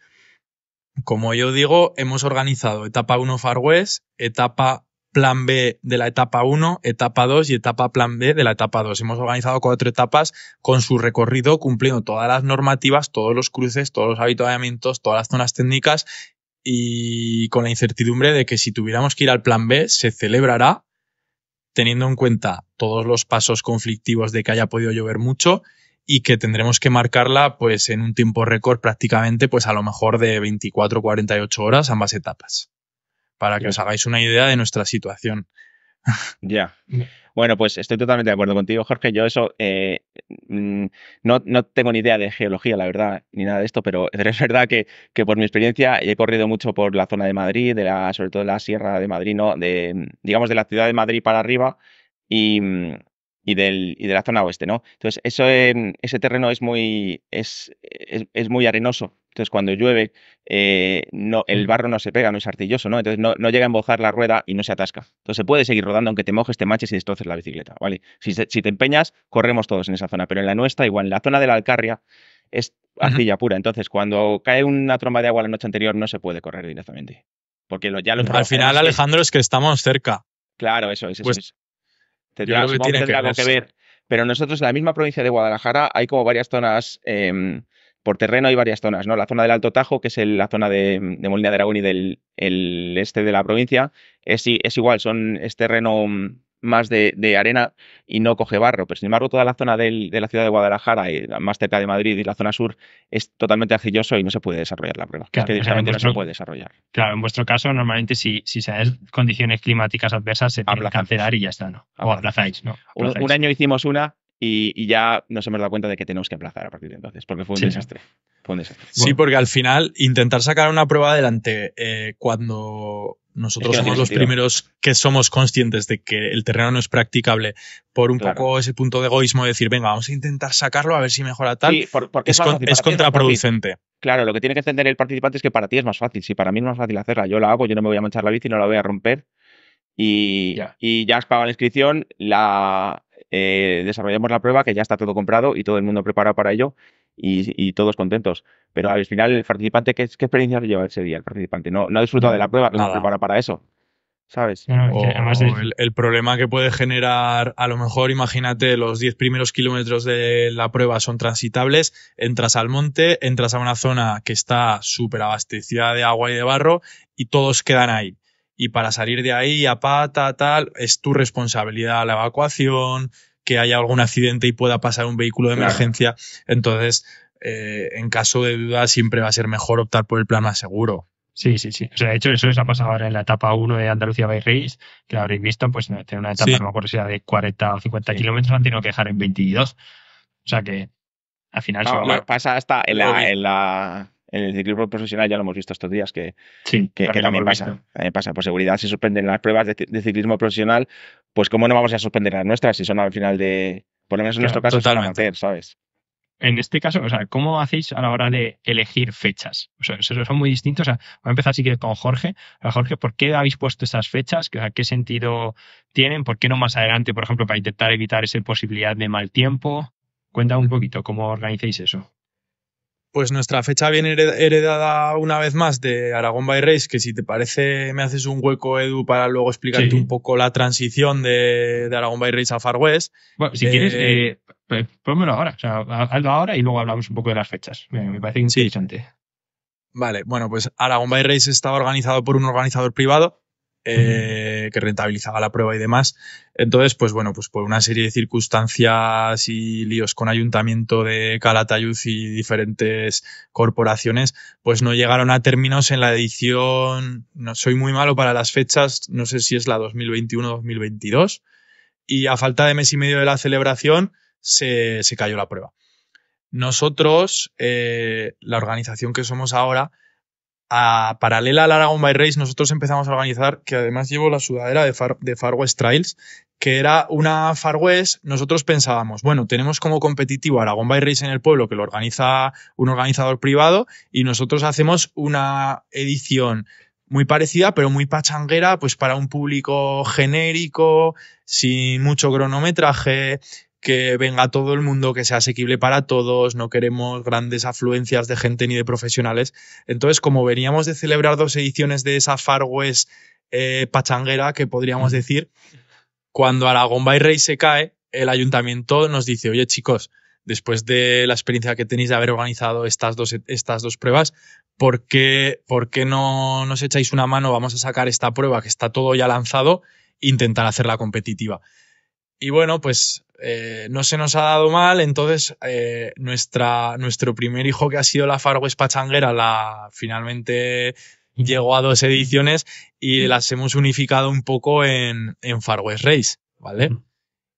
como yo digo, hemos organizado etapa 1 Far West, etapa plan B de la etapa 1, etapa 2 y etapa plan B de la etapa 2. Hemos organizado cuatro etapas con su recorrido cumpliendo todas las normativas, todos los cruces, todos los habituamientos, todas las zonas técnicas y con la incertidumbre de que si tuviéramos que ir al plan B, se celebrará teniendo en cuenta todos los pasos conflictivos de que haya podido llover mucho y que tendremos que marcarla pues en un tiempo récord prácticamente pues a lo mejor de 24 48 horas ambas etapas para que os hagáis una idea de nuestra situación. Ya. Mm. Bueno, pues estoy totalmente de acuerdo contigo, Jorge. Yo eso eh, mm, no, tengo ni idea de geología, la verdad, ni nada de esto, pero es verdad que, por mi experiencia he corrido mucho por la zona de Madrid, de la, sobre todo la Sierra de Madrid, ¿no? De, digamos de la ciudad de Madrid para arriba y, del, de la zona oeste, ¿no? Entonces, eso, eh, ese terreno es muy, es, es muy arenoso entonces, cuando llueve, eh, no, el mm. barro no se pega, no es artilloso, ¿no? Entonces, no, llega a embojar la rueda y no se atasca. Entonces, se puede seguir rodando aunque te mojes, te manches y destroces la bicicleta, ¿vale? Si, te empeñas, corremos todos en esa zona, pero en la nuestra, igual, en la zona de la Alcarria, es arcilla pura. Entonces, cuando cae una tromba de agua la noche anterior, no se puede correr directamente. Porque lo, ya Al final, Alejandro, es que estamos cerca. Claro, eso es. eso, pues es. que tiene que, ver. Pero nosotros, en la misma provincia de Guadalajara, hay como varias zonas. Em, por terreno hay varias zonas, ¿no? La zona del Alto Tajo, que es la zona de, Molina de Aragón y del el este de la provincia, es, igual, son, es terreno mm, más de, arena y no coge barro. Pero sin embargo, toda la zona de la ciudad de Guadalajara, y eh, más cerca de Madrid y la zona sur, es totalmente arcilloso y no se puede desarrollar la prueba. es que directamente no se puede desarrollar. Claro, en vuestro caso, normalmente si, se dan condiciones climáticas adversas, se tiene que cancelar y ya está, ¿no? O aplazáis, ¿no? un, año hicimos una y, ya nos hemos dado cuenta de que tenemos que aplazar a partir de entonces, porque fue un desastre. Sí, porque al final intentar sacar una prueba adelante eh, cuando nosotros somos los primeros que somos conscientes de que el terreno no es practicable por un poco ese punto de egoísmo de decir, venga, vamos a intentar sacarlo a ver si mejora tal, porque es, contraproducente. Claro, lo que tiene que entender el participante es que para ti es más fácil. Si para mí es más fácil hacerla, yo la hago, yo no me voy a manchar la bici, no la voy a romper. Y ya, y ya has pagado la inscripción, la, eh, desarrollamos la prueba, que ya está todo comprado y todo el mundo preparado para ello y, todos contentos. Pero al final, el participante, ¿qué, qué experiencia lleva ese día? El participante no, ha disfrutado de la prueba, no se prepara para eso. ¿Sabes? el, el, problema que puede generar, a lo mejor, imagínate, los 10 primeros kilómetros de la prueba son transitables, entras al monte, entras a una zona que está súper abastecida de agua y de barro y todos quedan ahí y para salir de ahí a pata, tal, es tu responsabilidad la evacuación, que haya algún accidente y pueda pasar un vehículo de emergencia. Entonces, eh, en caso de duda, siempre va a ser mejor optar por el plan más seguro. Sí, sí, sí. O sea, de hecho, eso les ha pasado ahora en la etapa 1 de Andalucía by Race, que habréis visto, pues en una etapa, no me acuerdo si era de 40 o 50 kilómetros, han tenido que dejar en 22. O sea que al final pasa hasta en la, en el ciclismo profesional ya lo hemos visto estos días que, también pasa. Por seguridad si suspenden las pruebas de, ciclismo profesional, pues cómo no vamos a suspender las nuestras si son al final de, por lo menos en nuestro caso, ¿sabes? En este caso, o sea, ¿cómo hacéis a la hora de elegir fechas? son muy distintos. O voy a empezar que con Jorge. Jorge, ¿por qué habéis puesto esas fechas? ¿Qué sentido tienen? ¿Por qué no más adelante, por ejemplo, para intentar evitar esa posibilidad de mal tiempo? cuéntame un poquito cómo organizáis eso. Pues nuestra fecha viene heredada una vez más de Aragón by Race, que si te parece me haces un hueco, Edu, para luego explicarte un poco la transición de, Aragón by Race a Far West. Bueno, si quieres, eh, eh ahora, o sea, hazlo ahora y luego hablamos un poco de las fechas. Me, parece interesante. Vale, bueno, pues Aragón by Race estaba organizado por un organizador privado eh, que rentabilizaba la prueba y demás. Entonces, pues bueno, pues por una serie de circunstancias y líos con ayuntamiento de Calatayud y diferentes corporaciones, pues no llegaron a términos en la edición, no soy muy malo para las fechas, no sé si es la 2021-2022, y a falta de mes y medio de la celebración se, cayó la prueba. Nosotros, eh, la organización que somos ahora, paralela al Aragon by Race, nosotros empezamos a organizar, que además llevo la sudadera de, Far, West Trails, que era una Far West, nosotros pensábamos, bueno, tenemos como competitivo Aragon by Race en el pueblo, que lo organiza un organizador privado, y nosotros hacemos una edición muy parecida, pero muy pachanguera, pues para un público genérico, sin mucho cronometraje, que venga todo el mundo, que sea asequible para todos, no queremos grandes afluencias de gente ni de profesionales. Entonces, como veníamos de celebrar dos ediciones de esa Far West eh, pachanguera, que podríamos decir, cuando Aragón y Rey se cae, el ayuntamiento nos dice, oye chicos, después de la experiencia que tenéis de haber organizado estas dos, estas dos pruebas, ¿por qué, ¿por qué no nos echáis una mano? Vamos a sacar esta prueba que está todo ya lanzado, intentar hacerla competitiva. Y bueno, pues eh, no se nos ha dado mal, entonces eh, nuestra, nuestro primer hijo que ha sido la Far West Pachanguera, la, finalmente llegó a dos ediciones y mm. las hemos unificado un poco en, en Far West Race, ¿vale? Mm.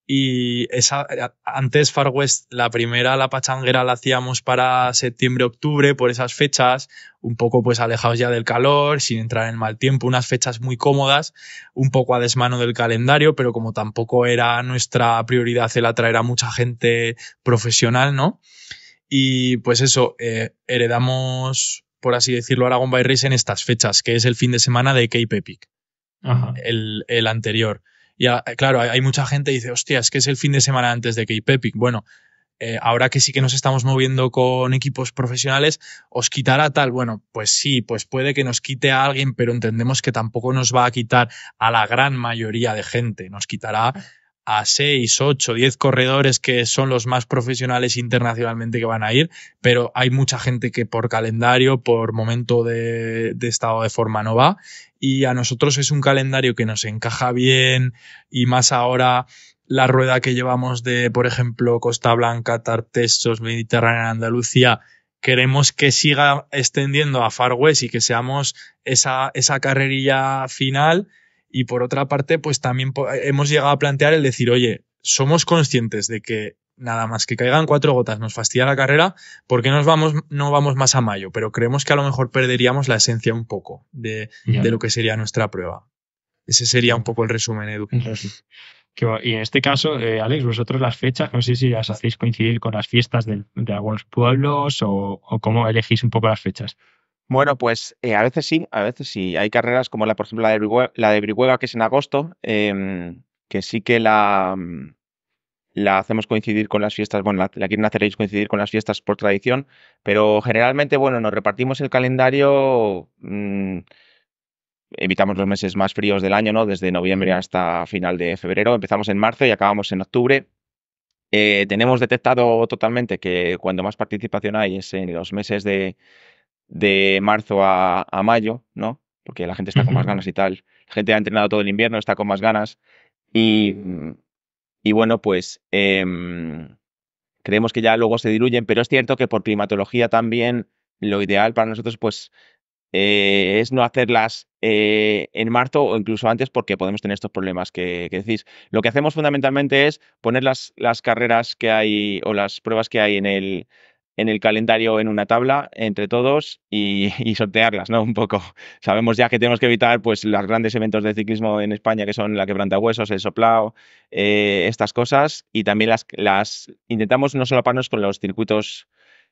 Y esa, antes Far West, la primera, la pachanguera la hacíamos para septiembre, octubre, por esas fechas, un poco pues alejados ya del calor, sin entrar en mal tiempo, unas fechas muy cómodas, un poco a desmano del calendario, pero como tampoco era nuestra prioridad el atraer a mucha gente profesional, ¿no? Y pues eso, eh, heredamos, por así decirlo, Aragon by Race en estas fechas, que es el fin de semana de Cape Epic, el anterior. Y eh, claro, hay mucha gente que dice, hostia, es que es el fin de semana antes de hay Pepic. Bueno, eh, ahora que sí que nos estamos moviendo con equipos profesionales, os quitará tal. Bueno, pues sí, pues puede que nos quite a alguien, pero entendemos que tampoco nos va a quitar a la gran mayoría de gente. Nos quitará a 6, 8, 10 corredores que son los más profesionales internacionalmente que van a ir, pero hay mucha gente que por calendario, por momento de, estado de forma no va y a nosotros es un calendario que nos encaja bien y más ahora la rueda que llevamos de, por ejemplo, Costa Blanca, Tartessos, Mediterránea, Andalucía, queremos que siga extendiendo a Far West y que seamos esa, esa carrerilla final. Y por otra parte, pues también hemos llegado a plantear el decir, oye, somos conscientes de que nada más que caigan cuatro gotas nos fastidia la carrera, porque nos vamos, no vamos más a mayo? Pero creemos que a lo mejor perderíamos la esencia un poco de, lo que sería nuestra prueba. Ese sería un poco el resumen, Edu. Y en este caso, eh, Alex, vosotros las fechas, no sé si las hacéis coincidir con las fiestas de, algunos pueblos o, o, cómo elegís un poco las fechas. Bueno, pues eh, a veces sí, a veces sí. Hay carreras como la, por ejemplo, la de Brihuega, la de que es en agosto, em, que sí que la, mm, la hacemos coincidir con las fiestas, bueno, la, quieren hacer coincidir con las fiestas por tradición, pero generalmente, bueno, nos repartimos el calendario, mm, evitamos los meses más fríos del año, ¿no? Desde noviembre hasta final de febrero, empezamos en marzo y acabamos en octubre. Eh, tenemos detectado totalmente que cuando más participación hay es en los meses de, marzo a, a, mayo, ¿no? Porque la gente está con más ganas y tal. La gente ha entrenado todo el invierno, está con más ganas. Y mm, y bueno, pues em, creemos que ya luego se diluyen, pero es cierto que por climatología también lo ideal para nosotros pues eh, es no hacerlas eh, en marzo o incluso antes porque podemos tener estos problemas que, decís. Lo que hacemos fundamentalmente es poner las, carreras que hay o las pruebas que hay en el, en el calendario en una tabla entre todos y, sortearlas, ¿no? Un poco. Sabemos ya que tenemos que evitar pues los grandes eventos de ciclismo en España que son la huesos, el soplao, eh, estas cosas y también las, intentamos no solaparnos con los circuitos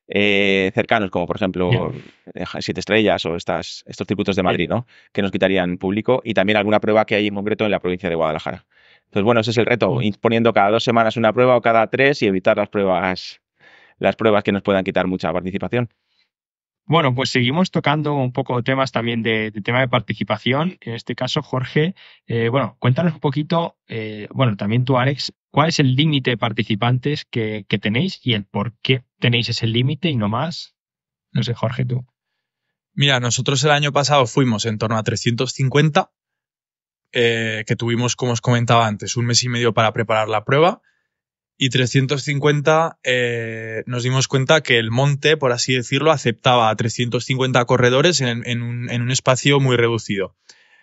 eh, cercanos, como por ejemplo eh, Siete Estrellas o estas, estos circuitos de Madrid, ¿no? Que nos quitarían público y también alguna prueba que hay en concreto en la provincia de Guadalajara. Entonces, bueno, ese es el reto, mm. poniendo cada dos semanas una prueba o cada tres y evitar las pruebas las pruebas que nos puedan quitar mucha participación. Bueno, pues seguimos tocando un poco temas también de, tema de participación. En este caso, Jorge, eh, bueno, cuéntanos un poquito, eh, bueno, también tú, Alex, ¿cuál es el límite de participantes que, tenéis y el por qué tenéis ese límite y no más? No sé, Jorge, tú. Mira, nosotros el año pasado fuimos en torno a 350, eh, que tuvimos, como os comentaba antes, un mes y medio para preparar la prueba y 350 eh, nos dimos cuenta que el monte, por así decirlo, aceptaba a 350 corredores en, un, en, un, espacio muy reducido.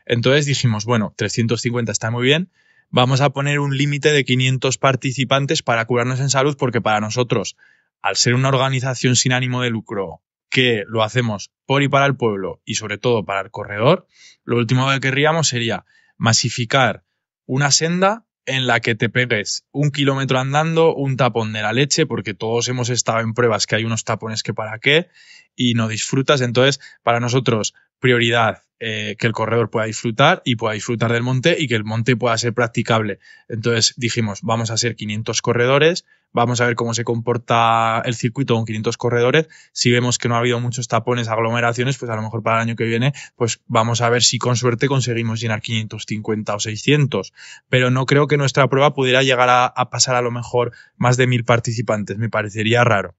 Entonces dijimos, bueno, 350 está muy bien, vamos a poner un límite de 500 participantes para curarnos en salud porque para nosotros, al ser una organización sin ánimo de lucro, que lo hacemos por y para el pueblo y sobre todo para el corredor, lo último que querríamos sería masificar una senda en la que te pegues un kilómetro andando, un tapón de la leche, porque todos hemos estado en pruebas que hay unos tapones que para qué y no disfrutas. Entonces, para nosotros, prioridad, eh, que el corredor pueda disfrutar y pueda disfrutar del monte y que el monte pueda ser practicable. Entonces dijimos, vamos a hacer 500 corredores, vamos a ver cómo se comporta el circuito con 500 corredores. Si vemos que no ha habido muchos tapones, aglomeraciones, pues a lo mejor para el año que viene, pues vamos a ver si con suerte conseguimos llenar 550 o 600. Pero no creo que nuestra prueba pudiera llegar a, pasar a lo mejor más de mil participantes. Me parecería raro.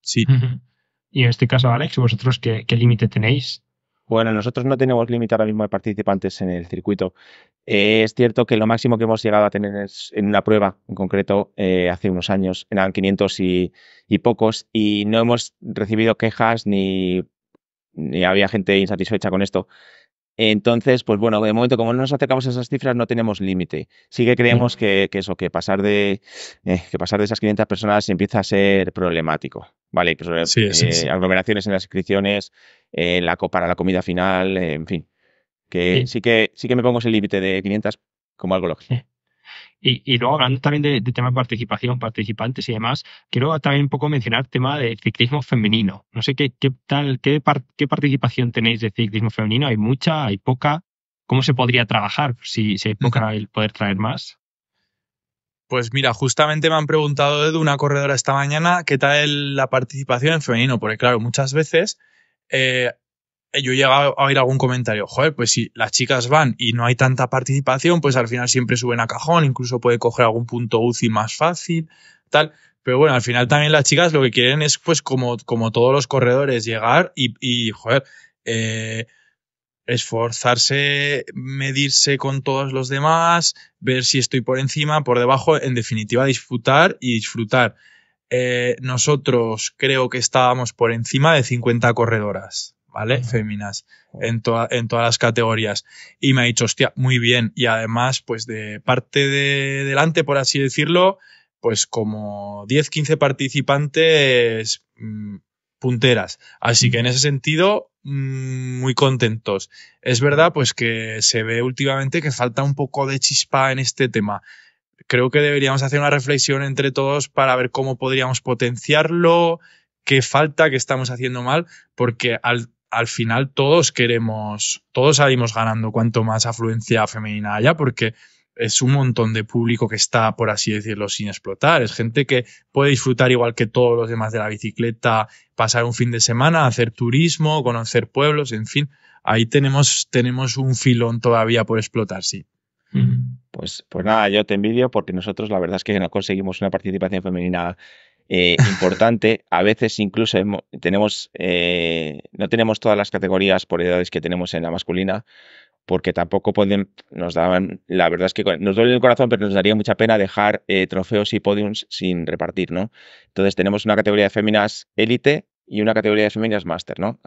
Sí. Y en este caso, Alex, ¿vosotros qué límite tenéis? Bueno, nosotros no tenemos límite ahora mismo de participantes en el circuito. Eh, es cierto que lo máximo que hemos llegado a tener es en una prueba, en concreto, eh, hace unos años, eran 500 y, pocos, y no hemos recibido quejas ni, había gente insatisfecha con esto. Entonces, pues bueno, de momento, como no nos acercamos a esas cifras, no tenemos límite. Sí que creemos Que, eso, que pasar de eh, que pasar de esas 500 personas empieza a ser problemático. Vale, aglomeraciones en las inscripciones, eh, para la comida final, en fin. Que sí. que me pongo ese límite de 500 como algo lógico. Y, luego hablando también de, tema de participación, participantes y demás, quiero también un poco mencionar el tema del ciclismo femenino. No sé qué, qué tal, qué, participación tenéis de ciclismo femenino. ¿Hay mucha? ¿Hay poca? ¿Cómo se podría trabajar si, se hay poca el poder traer más? Pues mira, justamente me han preguntado de una corredora esta mañana qué tal la participación en femenino, porque claro, muchas veces eh, yo he llegado a oír algún comentario, joder, pues si las chicas van y no hay tanta participación, pues al final siempre suben a cajón, incluso puede coger algún punto UCI más fácil, tal. Pero bueno, al final también las chicas lo que quieren es, pues como, como todos los corredores, llegar y, joder, eh, esforzarse, medirse con todos los demás, ver si estoy por encima, por debajo, en definitiva disfrutar y disfrutar. Eh, nosotros creo que estábamos por encima de 50 corredoras, ¿vale? Féminas, en, todas las categorías. Y me ha dicho, hostia, muy bien. Y además, pues de parte de delante, por así decirlo, pues como 10, 15 participantes mm, punteras. Así que en ese sentido, mm, muy contentos. Es verdad, pues que se ve últimamente que falta un poco de chispa en este tema creo que deberíamos hacer una reflexión entre todos para ver cómo podríamos potenciarlo, qué falta, qué estamos haciendo mal, porque al, final todos queremos, todos salimos ganando cuanto más afluencia femenina haya, porque es un montón de público que está, por así decirlo, sin explotar. Es gente que puede disfrutar igual que todos los demás de la bicicleta, pasar un fin de semana, hacer turismo, conocer pueblos, en fin. Ahí tenemos, tenemos un filón todavía por explotar, sí. Pues, pues nada, yo te envidio porque nosotros la verdad es que no conseguimos una participación femenina eh, importante. A veces incluso tenemos, eh, no tenemos todas las categorías por edades que tenemos en la masculina, porque tampoco pueden, nos daban, la verdad es que nos duele el corazón, pero nos daría mucha pena dejar eh, trofeos y podiums sin repartir, ¿no? Entonces tenemos una categoría de féminas élite y una categoría de femeninas máster, ¿no?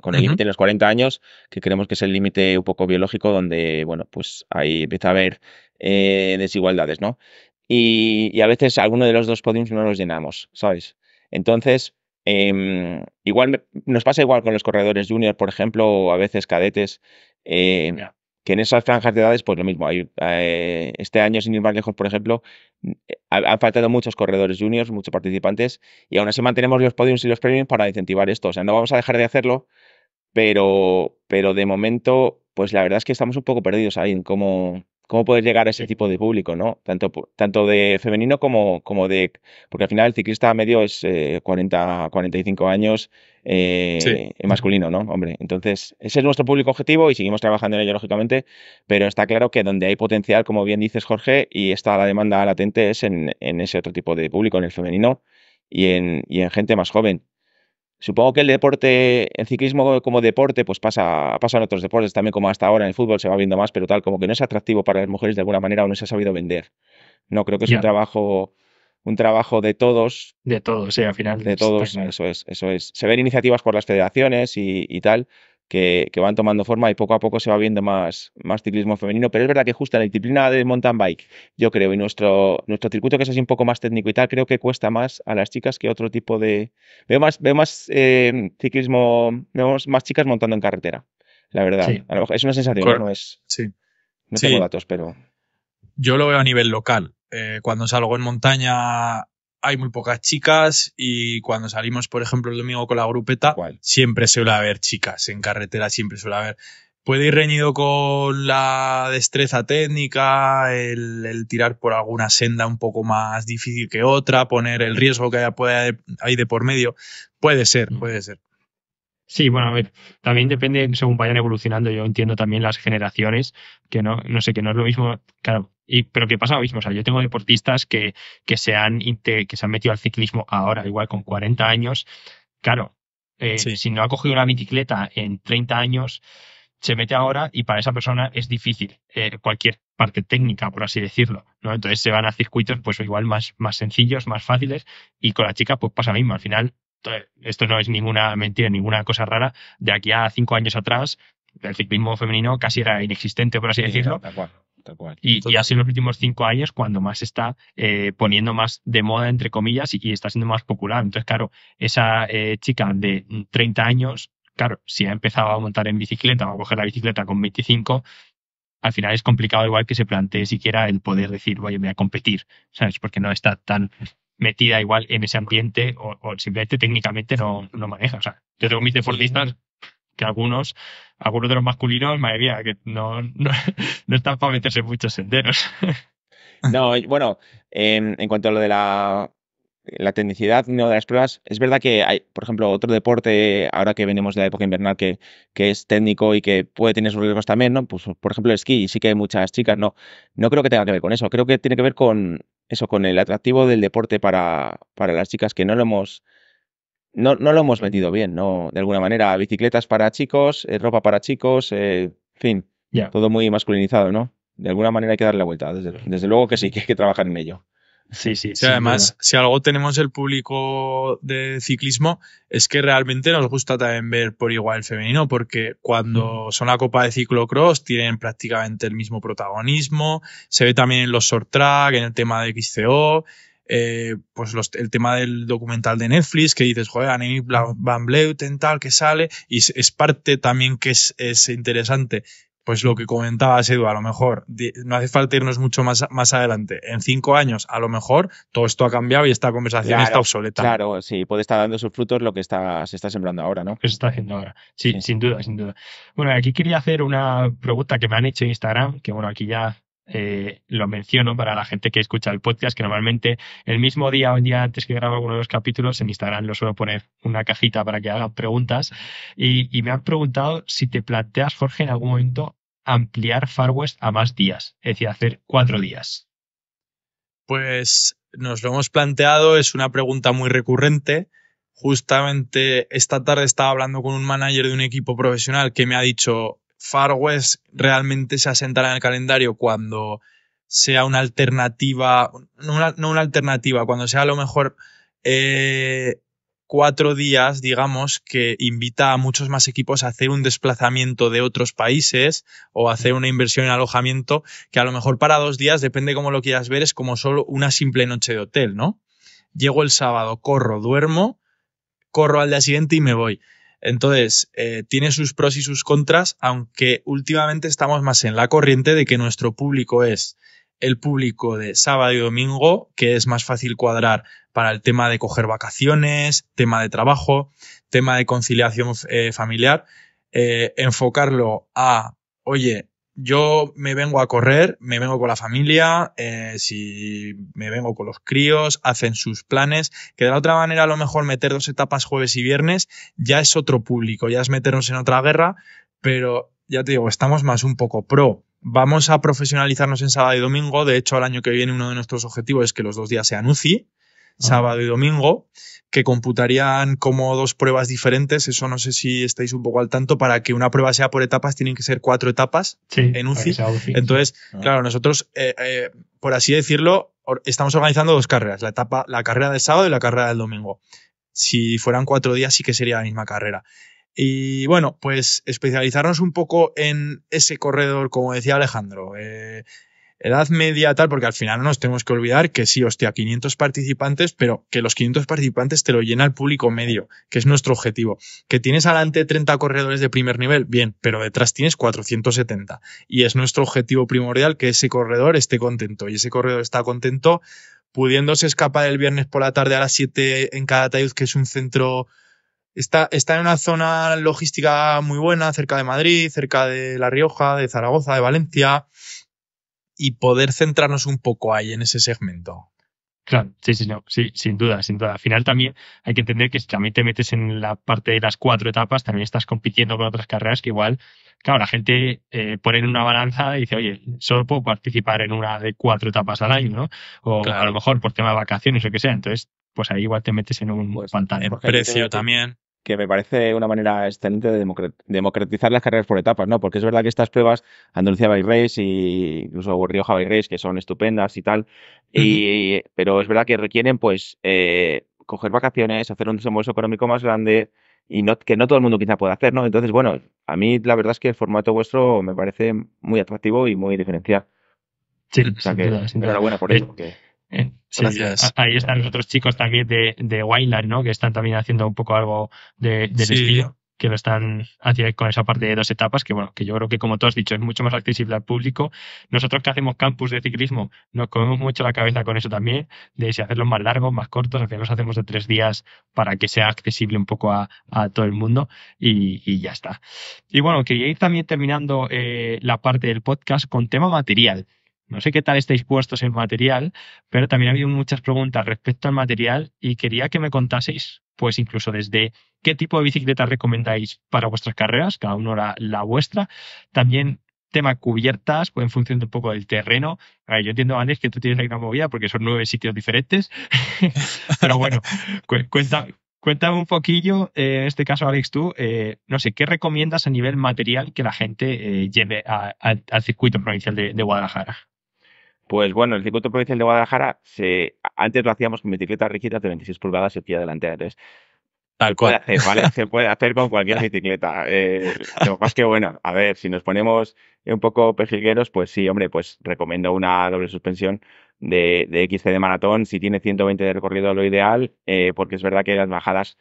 con el límite en los 40 años, que creemos que es el límite un poco biológico donde, bueno, pues ahí empieza a haber eh, desigualdades, ¿no? Y, a veces alguno de los dos podiums no los llenamos, ¿sabes? Entonces, em, igual nos pasa igual con los corredores junior, por ejemplo, o a veces cadetes. Eh, que en esas franjas de edades, pues lo mismo. Eh, este año, sin ir más lejos, por ejemplo, han, faltado muchos corredores juniors, muchos participantes, y aún así mantenemos los podiums y los premios para incentivar esto. O sea, no vamos a dejar de hacerlo, pero, pero de momento, pues la verdad es que estamos un poco perdidos ahí en cómo, cómo puedes llegar a ese tipo de público, ¿no? Tanto, tanto de femenino como, como de... Porque al final el ciclista medio es 40, eh, 45 años eh, masculino, ¿no? Hombre, entonces ese es nuestro público objetivo y seguimos trabajando en ello, lógicamente, pero está claro que donde hay potencial, como bien dices, Jorge, y está la demanda latente es en, en ese otro tipo de público, en el femenino y en, y en gente más joven. Supongo que el deporte, el ciclismo como deporte, pues pasa, pasa en otros deportes también, como hasta ahora en el fútbol se va viendo más, pero tal, como que no es atractivo para las mujeres de alguna manera o no se ha sabido vender. No, creo que es un trabajo un trabajo de todos. De todos, sí, al final. De todos, eso es, eso es. Se ven iniciativas por las federaciones y tal, que, van tomando forma y poco a poco se va viendo más, más ciclismo femenino. Pero es verdad que justo en la disciplina de mountain bike, yo creo, y nuestro, nuestro circuito que es así un poco más técnico y tal, creo que cuesta más a las chicas que otro tipo de... Veo más, veo más em, ciclismo, vemos más chicas montando en carretera, la verdad. es una sensación, no es... Sí. No tengo datos, pero... Yo lo veo a nivel local. Eh, cuando salgo en montaña hay muy pocas chicas y cuando salimos, por ejemplo, el domingo con la grupeta, siempre suele haber chicas en carretera, siempre suele haber. Puede ir reñido con la destreza técnica, el, el tirar por alguna senda un poco más difícil que otra, poner el riesgo que haya, puede, hay de por medio. Puede ser, mm. puede ser. Sí, bueno, a ver, también depende según vayan evolucionando. Yo entiendo también las generaciones, que no, no sé, que no es lo mismo, claro, y, pero que pasa lo mismo. O sea, yo tengo deportistas que, que, se han, que se han metido al ciclismo ahora, igual con 40 años. Claro, eh, si no ha cogido la bicicleta en 30 años, se mete ahora y para esa persona es difícil eh, cualquier parte técnica, por así decirlo. ¿no? Entonces se van a circuitos pues igual más, más sencillos, más fáciles y con la chica pues pasa lo mismo. Al final esto no es ninguna mentira, ninguna cosa rara, de aquí a cinco años atrás el ciclismo femenino casi era inexistente, por así decirlo. Y, así en los últimos cinco años cuando más está eh, poniendo más de moda, entre comillas, y, está siendo más popular. Entonces, claro, esa eh, chica de 30 años, claro, si ha empezado a montar en bicicleta o a coger la bicicleta con 25, al final es complicado igual que se plantee siquiera el poder decir, voy a competir, ¿sabes? Porque no está tan metida igual en ese ambiente o, simplemente técnicamente no, no maneja. O sea, yo tengo mis deportistas que algunos, algunos de los masculinos, mayoría, que no, no, están para meterse en muchos senderos. No, bueno, en cuanto a lo de la, la tecnicidad no de las pruebas, es verdad que hay, por ejemplo, otro deporte, ahora que venimos de la época invernal, que, es técnico y que puede tener sus riesgos también, ¿no? Pues, por ejemplo, el esquí, sí que hay muchas chicas, no, no creo que tenga que ver con eso, creo que tiene que ver con eso, con el atractivo del deporte para, para las chicas que no lo hemos... No, no, lo hemos metido bien, ¿no? De alguna manera, bicicletas para chicos, eh, ropa para chicos, eh, en fin, todo muy masculinizado, ¿no? De alguna manera hay que darle la vuelta, desde, desde luego que sí, que hay que trabajar en ello. Sí, sí. además, si algo tenemos el público de ciclismo, es que realmente nos gusta también ver por igual el femenino, porque cuando mm. son la copa de ciclocross tienen prácticamente el mismo protagonismo. Se ve también en los short track, en el tema de XCO. Eh, pues el tema del documental de Netflix que dices, joder, Anemi Van Bleuten tal que sale y es, parte también que es interesante pues lo que comentabas, Edu, a lo mejor no hace falta irnos mucho más, más adelante. En cinco años, a lo mejor, todo esto ha cambiado y esta conversación está obsoleta. Claro, sí, puede estar dando sus frutos lo que está, se está sembrando ahora, ¿no? Que se está haciendo ahora. Sí, sin duda, sin duda. Bueno, aquí quería hacer una pregunta que me han hecho en Instagram, que bueno, aquí ya eh, lo menciono para la gente que escucha el podcast, que normalmente el mismo día o un día antes que grabo alguno de los capítulos, en Instagram lo suelo poner una cajita para que hagan preguntas. Y, y, me han preguntado si te planteas, Jorge, en algún momento ampliar Far West a más días, es decir, hacer cuatro días? Pues nos lo hemos planteado, es una pregunta muy recurrente. Justamente esta tarde estaba hablando con un manager de un equipo profesional que me ha dicho, Far West realmente se asentará en el calendario cuando sea una alternativa, no una, alternativa, cuando sea a lo mejor eh, cuatro días, digamos, que invita a muchos más equipos a hacer un desplazamiento de otros países o hacer una inversión en alojamiento, que a lo mejor para dos días, depende cómo lo quieras ver, es como solo una simple noche de hotel, ¿no? Llego el sábado, corro, duermo, corro al día siguiente y me voy. Entonces, eh, tiene sus pros y sus contras, aunque últimamente estamos más en la corriente de que nuestro público es el público de sábado y domingo, que es más fácil cuadrar para el tema de coger vacaciones, tema de trabajo, tema de conciliación eh, familiar, eh, enfocarlo a, oye, yo me vengo a correr, me vengo con la familia, eh, si me vengo con los críos, hacen sus planes, que de la otra manera a lo mejor meter dos etapas jueves y viernes ya es otro público, ya es meternos en otra guerra, pero ya te digo, estamos más un poco pro Vamos a profesionalizarnos en sábado y domingo. De hecho, el año que viene uno de nuestros objetivos es que los dos días sean UCI, ah. sábado y domingo, que computarían como dos pruebas diferentes. Eso no sé si estáis un poco al tanto. Para que una prueba sea por etapas, tienen que ser cuatro etapas en UCI. Entonces, ah. claro, nosotros, eh, eh, por así decirlo, estamos organizando dos carreras, la, etapa, la carrera del sábado y la carrera del domingo. Si fueran cuatro días, sí que sería la misma carrera. Y bueno, pues especializarnos un poco en ese corredor, como decía Alejandro. Eh, edad media, tal, porque al final no nos tenemos que olvidar que sí, hostia, 500 participantes, pero que los 500 participantes te lo llena el público medio, que es nuestro objetivo. Que tienes adelante 30 corredores de primer nivel, bien, pero detrás tienes 470. Y es nuestro objetivo primordial que ese corredor esté contento. Y ese corredor está contento pudiéndose escapar el viernes por la tarde a las 7 en cada Calatayud, que es un centro Está, está en una zona logística muy buena, cerca de Madrid, cerca de La Rioja, de Zaragoza, de Valencia, y poder centrarnos un poco ahí en ese segmento. Claro, sí, sí, no, sí, sin duda, sin duda. Al final también hay que entender que si también te metes en la parte de las cuatro etapas, también estás compitiendo con otras carreras que igual, claro, la gente eh, pone en una balanza y dice, oye, solo puedo participar en una de cuatro etapas al año, ¿no? O a lo mejor por tema de vacaciones o que sea. Entonces, pues ahí igual te metes en un pues, Precio también que me parece una manera excelente de democratizar las carreras por etapas, ¿no? Porque es verdad que estas pruebas, Andalucía by Race y incluso Rioja by Race, que son estupendas y tal, y, pero es verdad que requieren, pues, eh, coger vacaciones, hacer un desembolso económico más grande y no, que no todo el mundo quizá pueda hacer, ¿no? Entonces, bueno, a mí la verdad es que el formato vuestro me parece muy atractivo y muy diferencial. Sí, o sea, que, enhorabuena por eh, eso, Que... ¿eh? Gracias. Ah, ahí están los otros chicos también de, de ¿no? Que están también haciendo un poco algo de, del que lo están haciendo con esa parte de dos etapas, que bueno, que yo creo que como tú has dicho, es mucho más accesible al público. Nosotros que hacemos campus de ciclismo, nos comemos mucho la cabeza con eso también, de si hacerlos más largos, más cortos, al final los hacemos de tres días para que sea accesible un poco a, todo el mundo y, ya está. Y bueno, quería ir también terminando eh, la parte del podcast con tema material. No sé qué tal estáis puestos en material, pero también ha habido muchas preguntas respecto al material y quería que me contaseis, pues incluso desde qué tipo de bicicleta recomendáis para vuestras carreras, cada uno la, vuestra. También tema cubiertas, pues en función de un poco del terreno. yo entiendo, Alex, que tú tienes la gran movida porque son nueve sitios diferentes, pero bueno, cuéntame, un poquillo, eh, en este caso, Alex, tú, eh, no sé, ¿qué recomiendas a nivel material que la gente eh, lleve al circuito provincial de Guadalajara? Pues bueno, el circuito provincial de Guadalajara, se, antes lo hacíamos con bicicletas rígidas de 26 pulgadas y pie delantera. Entonces, Tal cual. Se puede, hacer, ¿vale? se puede hacer con cualquier bicicleta. Eh, lo más que bueno, a ver, si nos ponemos un poco pejigueros, pues sí, hombre, pues recomiendo una doble suspensión de, XC de maratón. Si tiene 120 de recorrido, lo ideal, eh, porque es verdad que las bajadas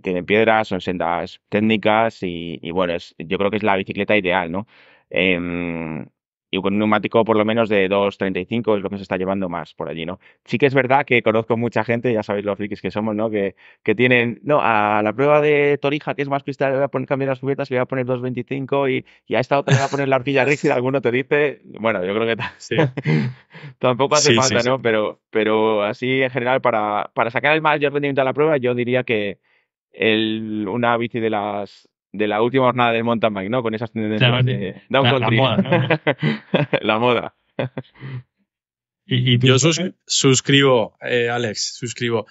tienen piedras, son sendas técnicas y, bueno, yo creo que es la bicicleta ideal, ¿no? Eh, y con un neumático por lo menos de 2.35 es lo que se está llevando más por allí, ¿no? Sí que es verdad que conozco mucha gente, ya sabéis los frikis que somos, ¿no? Que, que tienen, no, a la prueba de Torija, que es más cristal, le voy a poner cambiar las cubiertas, le voy a poner 2.25 y, a esta otra le voy a poner la horquilla rígida, alguno te dice, bueno, yo creo que sí. tampoco hace falta, ¿no? Pero, pero así en general, para, para sacar el mayor rendimiento a la prueba, yo diría que el, una bici de las de la última jornada del mountain bike, ¿no? Con esas tendencias de la, moda. la moda. ¿Y, Yo suscribo, eh, Alex, suscribo.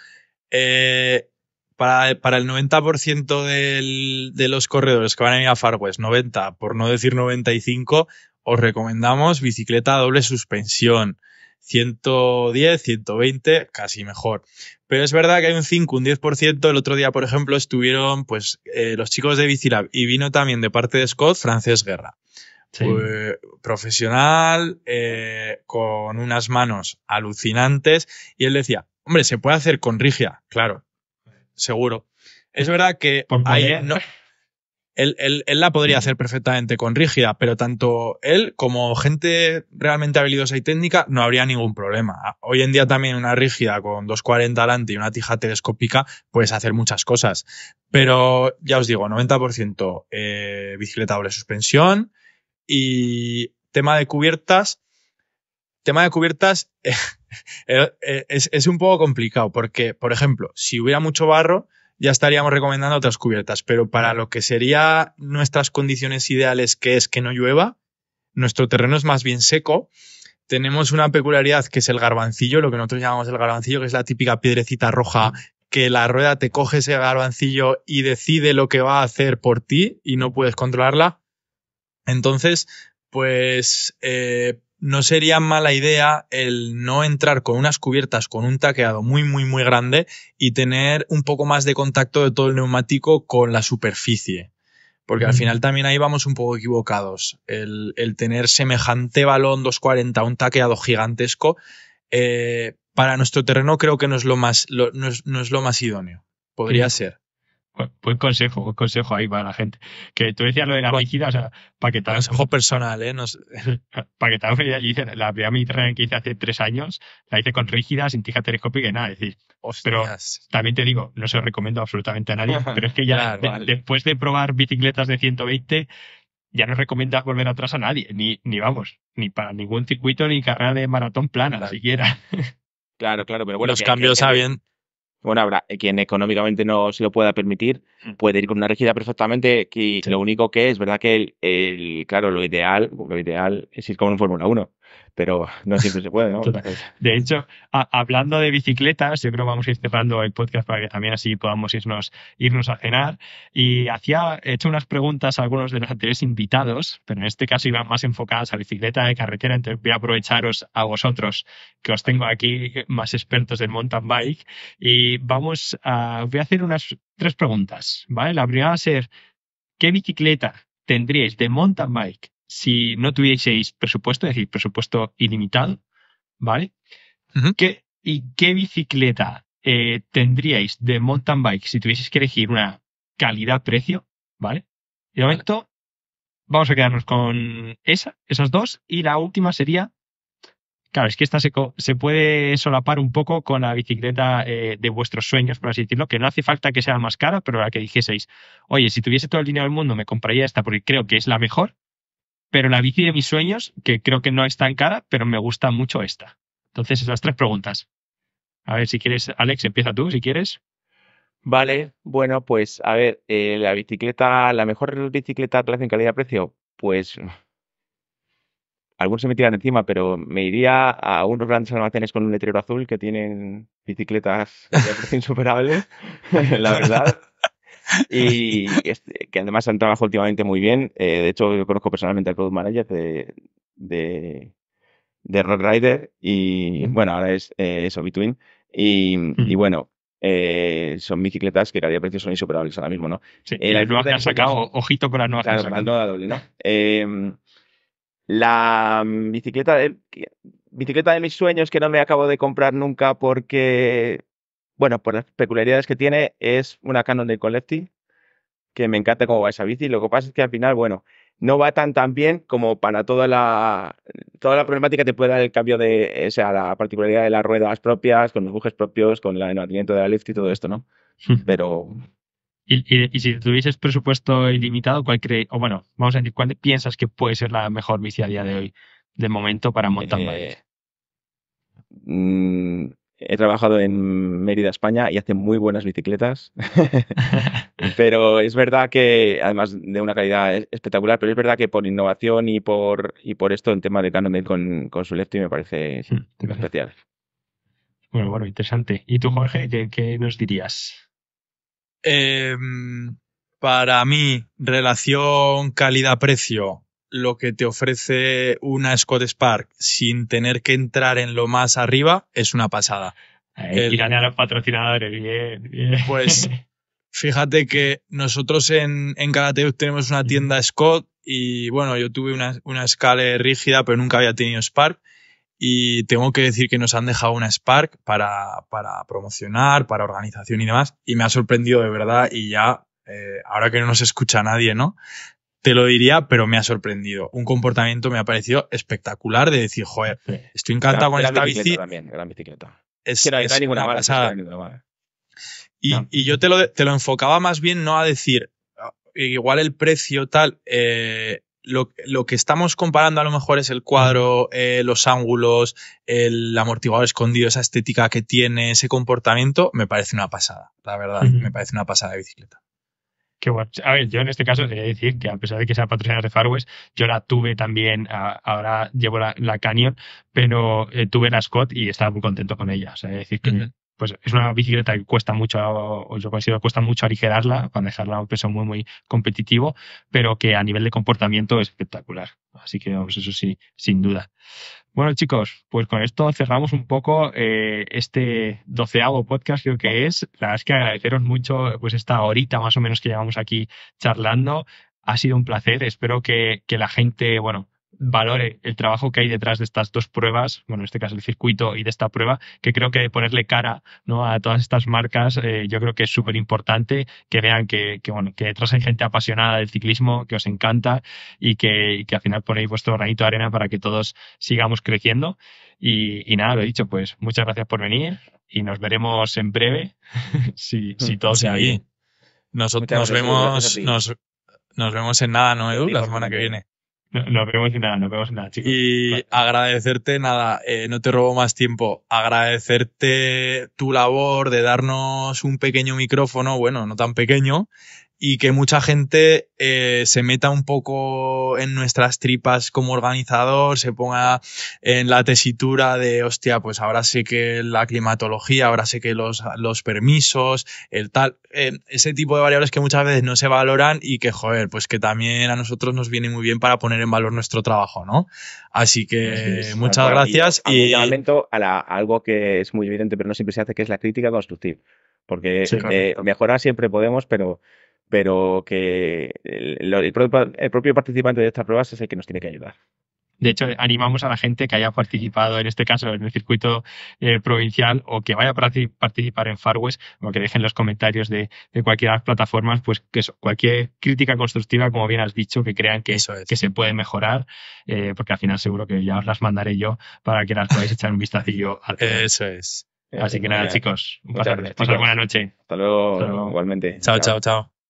Eh, para, para, el 90% del, de los corredores que van a ir a Far West, 90, por no decir 95, os recomendamos bicicleta doble suspensión. 110, 120, casi mejor. Pero es verdad que hay un 5, un 10%. El otro día, por ejemplo, estuvieron pues eh, los chicos de Bicilab y vino también de parte de Scott Francés Guerra. profesional, eh, con unas manos alucinantes. Y él decía, hombre, se puede hacer con Rigia, claro, seguro. Es verdad que ahí no, él, él, la podría hacer perfectamente con rígida, pero tanto él como gente realmente habilidosa y técnica no habría ningún problema. Hoy en día también una rígida con 240 adelante y una tija telescópica puedes hacer muchas cosas. Pero ya os digo, 90% eh, bicicleta doble suspensión y tema de cubiertas. Tema de cubiertas eh, eh, es un poco complicado porque, por ejemplo, si hubiera mucho barro, ya estaríamos recomendando otras cubiertas, pero para lo que sería nuestras condiciones ideales, que es que no llueva, nuestro terreno es más bien seco. Tenemos una peculiaridad que es el garbancillo, lo que nosotros llamamos el garbancillo, que es la típica piedrecita roja que la rueda te coge ese garbancillo y decide lo que va a hacer por ti y no puedes controlarla. Entonces, pues eh, no sería mala idea el no entrar con unas cubiertas con un taqueado muy, muy, muy grande y tener un poco más de contacto de todo el neumático con la superficie. Porque al final también ahí vamos un poco equivocados. El, tener semejante balón 240, un taqueado gigantesco, eh, para nuestro terreno creo que no es lo más, no es, lo más idóneo. Podría ser. Buen consejo, buen consejo ahí para la gente. Que tú decías lo de la rígida, o sea, para ¿eh? ah, que tal. Consejo personal, ¿eh? para que tal, la primera mediterránea que hice hace tres años, la hice con rígida, sin tija telescópica y nada. Es decir, pero también te digo, no se lo recomiendo absolutamente a nadie, pero es que ya después de probar bicicletas de 120, ya no recomiendas volver atrás a nadie, ni, ni vamos, ni para ningún circuito ni carrera de maratón plana ni siquiera. claro, claro, pero bueno, los cambios saben bueno, habrá eh, quien económicamente no se lo pueda permitir, mm. puede ir con una regida perfectamente. Que Lo único que es, ¿verdad? Que el, claro, lo ideal, lo ideal es ir como en Fórmula 1 pero no siempre se puede, ¿no? De hecho, hablando de bicicletas, yo creo que vamos a ir cerrando el podcast para que también así podamos irnos, irnos a cenar. Y hacía, he hecho unas preguntas a algunos de los anteriores invitados, pero en este caso iban más enfocadas a bicicleta de carretera, entonces voy a aprovecharos a vosotros, que os tengo aquí más expertos del mountain bike. Y vamos a, voy a hacer unas tres preguntas, ¿vale? La primera va a ser, ¿qué bicicleta tendríais de mountain bike si no tuvieseis presupuesto, es decir, presupuesto ilimitado, ¿vale? ¿Y qué bicicleta eh, tendríais de mountain bike si tuvieseis que elegir una calidad-precio, ¿vale? De momento, vamos a quedarnos con esa, esas dos, y la última sería, claro, es que esta se, se puede solapar un poco con la bicicleta eh, de vuestros sueños, por así decirlo, que no hace falta que sea más cara, pero la que dijeseis, oye, si tuviese todo el dinero del mundo me compraría esta porque creo que es la mejor, pero la bici de mis sueños, que creo que no está en cara, pero me gusta mucho esta. Entonces, esas tres preguntas. A ver, si quieres, Alex, empieza tú, si quieres. Vale, bueno, pues a ver, eh, la bicicleta, la mejor bicicleta en calidad-precio, pues algunos se me tiran encima, pero me iría a unos grandes almacenes con un letrero azul que tienen bicicletas de insuperables, la verdad. y este, que además han trabajado últimamente muy bien. Eh, de hecho, yo conozco personalmente al Product Manager de, de, de Rock Rider y bueno, ahora es eh, eso, Between. Y, y bueno, eh, son bicicletas que cada día precios son insuperables ahora mismo, ¿no? las nuevas que han sacado, ojito con las nuevas que han sacado. La em, la bicicleta em, bicicleta de mis sueños que no me acabo de comprar nunca porque bueno, por pues las peculiaridades que tiene, es una Canon de Collecti, que me encanta como va esa bici. Lo que pasa es que al final, bueno, no va tan tan bien como para toda la, toda la problemática que te puede dar el cambio de, o sea, la particularidad de las ruedas propias, con los bujes propios, con el mantenimiento de la lift y todo esto, ¿no? Pero... ¿Y, si tuvieses presupuesto ilimitado, ¿cuál crees o bueno, vamos a decir, cuál piensas que puede ser la mejor bici a día de hoy, de momento, para montar eh, mm, He trabajado en Mérida, España, y hace muy buenas bicicletas. pero es verdad que, además de una calidad espectacular, pero es verdad que por innovación y por, y por esto, en tema de Canon con, con su Lefty me hmm, parece especial. Bueno, bueno, interesante. ¿Y tú, Jorge, qué, nos dirías? Em, para mí, relación calidad-precio, lo que te ofrece una Scott Spark sin tener que entrar en lo más arriba es una pasada. Y a los patrocinadores, bien, bien. Pues fíjate que nosotros en, en tenemos una tienda Scott y bueno, yo tuve una, una escala rígida, pero nunca había tenido Spark. Y tengo que decir que nos han dejado una Spark para, promocionar, para organización y demás. Y me ha sorprendido de verdad. Y ya, eh, ahora que no nos escucha nadie, ¿no? te lo diría, pero me ha sorprendido. Un comportamiento me ha parecido espectacular de decir, joder, estoy encantado con esta bici. bicicleta. Es, que no, hay, Y, yo te lo, te lo enfocaba más bien no a decir, igual el precio tal, eh, lo, que estamos comparando a lo mejor es el cuadro, eh, los ángulos, el amortiguador escondido, esa estética que tiene, ese comportamiento, me parece una pasada, la verdad, me parece una pasada de bicicleta. A ver, yo en este caso quería decir que a pesar de que sea patrocinada de West, yo la tuve también, ahora llevo la, Canyon, pero eh, tuve la Scott y estaba muy contento con ella. O sea, decir que pues es una bicicleta que cuesta mucho, o yo considero que cuesta mucho aligerarla para dejarla a un peso muy, muy competitivo, pero que a nivel de comportamiento es espectacular. Así que vamos, eso sí, sin duda. Bueno, chicos, pues con esto cerramos un poco eh, este doceavo podcast, creo que es. La verdad es que agradeceros mucho pues esta horita más o menos que llevamos aquí charlando. Ha sido un placer. Espero que, que la gente, bueno, valore el trabajo que hay detrás de estas dos pruebas, bueno, en este caso el circuito y de esta prueba, que creo que ponerle cara a todas estas marcas, eh, yo creo que es súper importante que vean que, bueno, que detrás hay gente apasionada del ciclismo, que os encanta y que, al final ponéis vuestro granito de arena para que todos sigamos creciendo. Y, nada, lo he dicho, pues muchas gracias por venir y nos veremos en breve, si, mm, todo se bien. Nos, vemos, nos, nos vemos en nada, ¿no, Edu? La semana que viene. No, nos vemos nada, no vemos nada, chicos. Y agradecerte, nada, eh, no te robo más tiempo, agradecerte tu labor de darnos un pequeño micrófono, bueno, no tan pequeño, y que mucha gente eh, se meta un poco en nuestras tripas como organizador, se ponga en la tesitura de, hostia, pues ahora sé que la climatología, ahora sé que los, los permisos, el tal, eh, ese tipo de variables que muchas veces no se valoran y que, joder, pues que también a nosotros nos viene muy bien para poner en valor nuestro trabajo, ¿no? Así que muchas gracias. Y, y... a, algo que es muy evidente, pero no siempre se hace, que es la crítica constructiva. Porque eh, mejorar siempre podemos, pero pero que el, propio participante de estas pruebas es el que nos tiene que ayudar. De hecho, animamos a la gente que haya participado, en este caso, en el circuito eh, provincial o que vaya a participar en West, o que dejen los comentarios de, cualquiera de las plataformas, pues que cualquier crítica constructiva, como bien has dicho, que crean que, se puede mejorar, eh, porque al final seguro que ya os las mandaré yo para que las podáis echar un vistacillo. eso es. Así que nada, chicos, un placer. Pasar pues, buena noche. Hasta luego, igualmente. chao. chao. chao.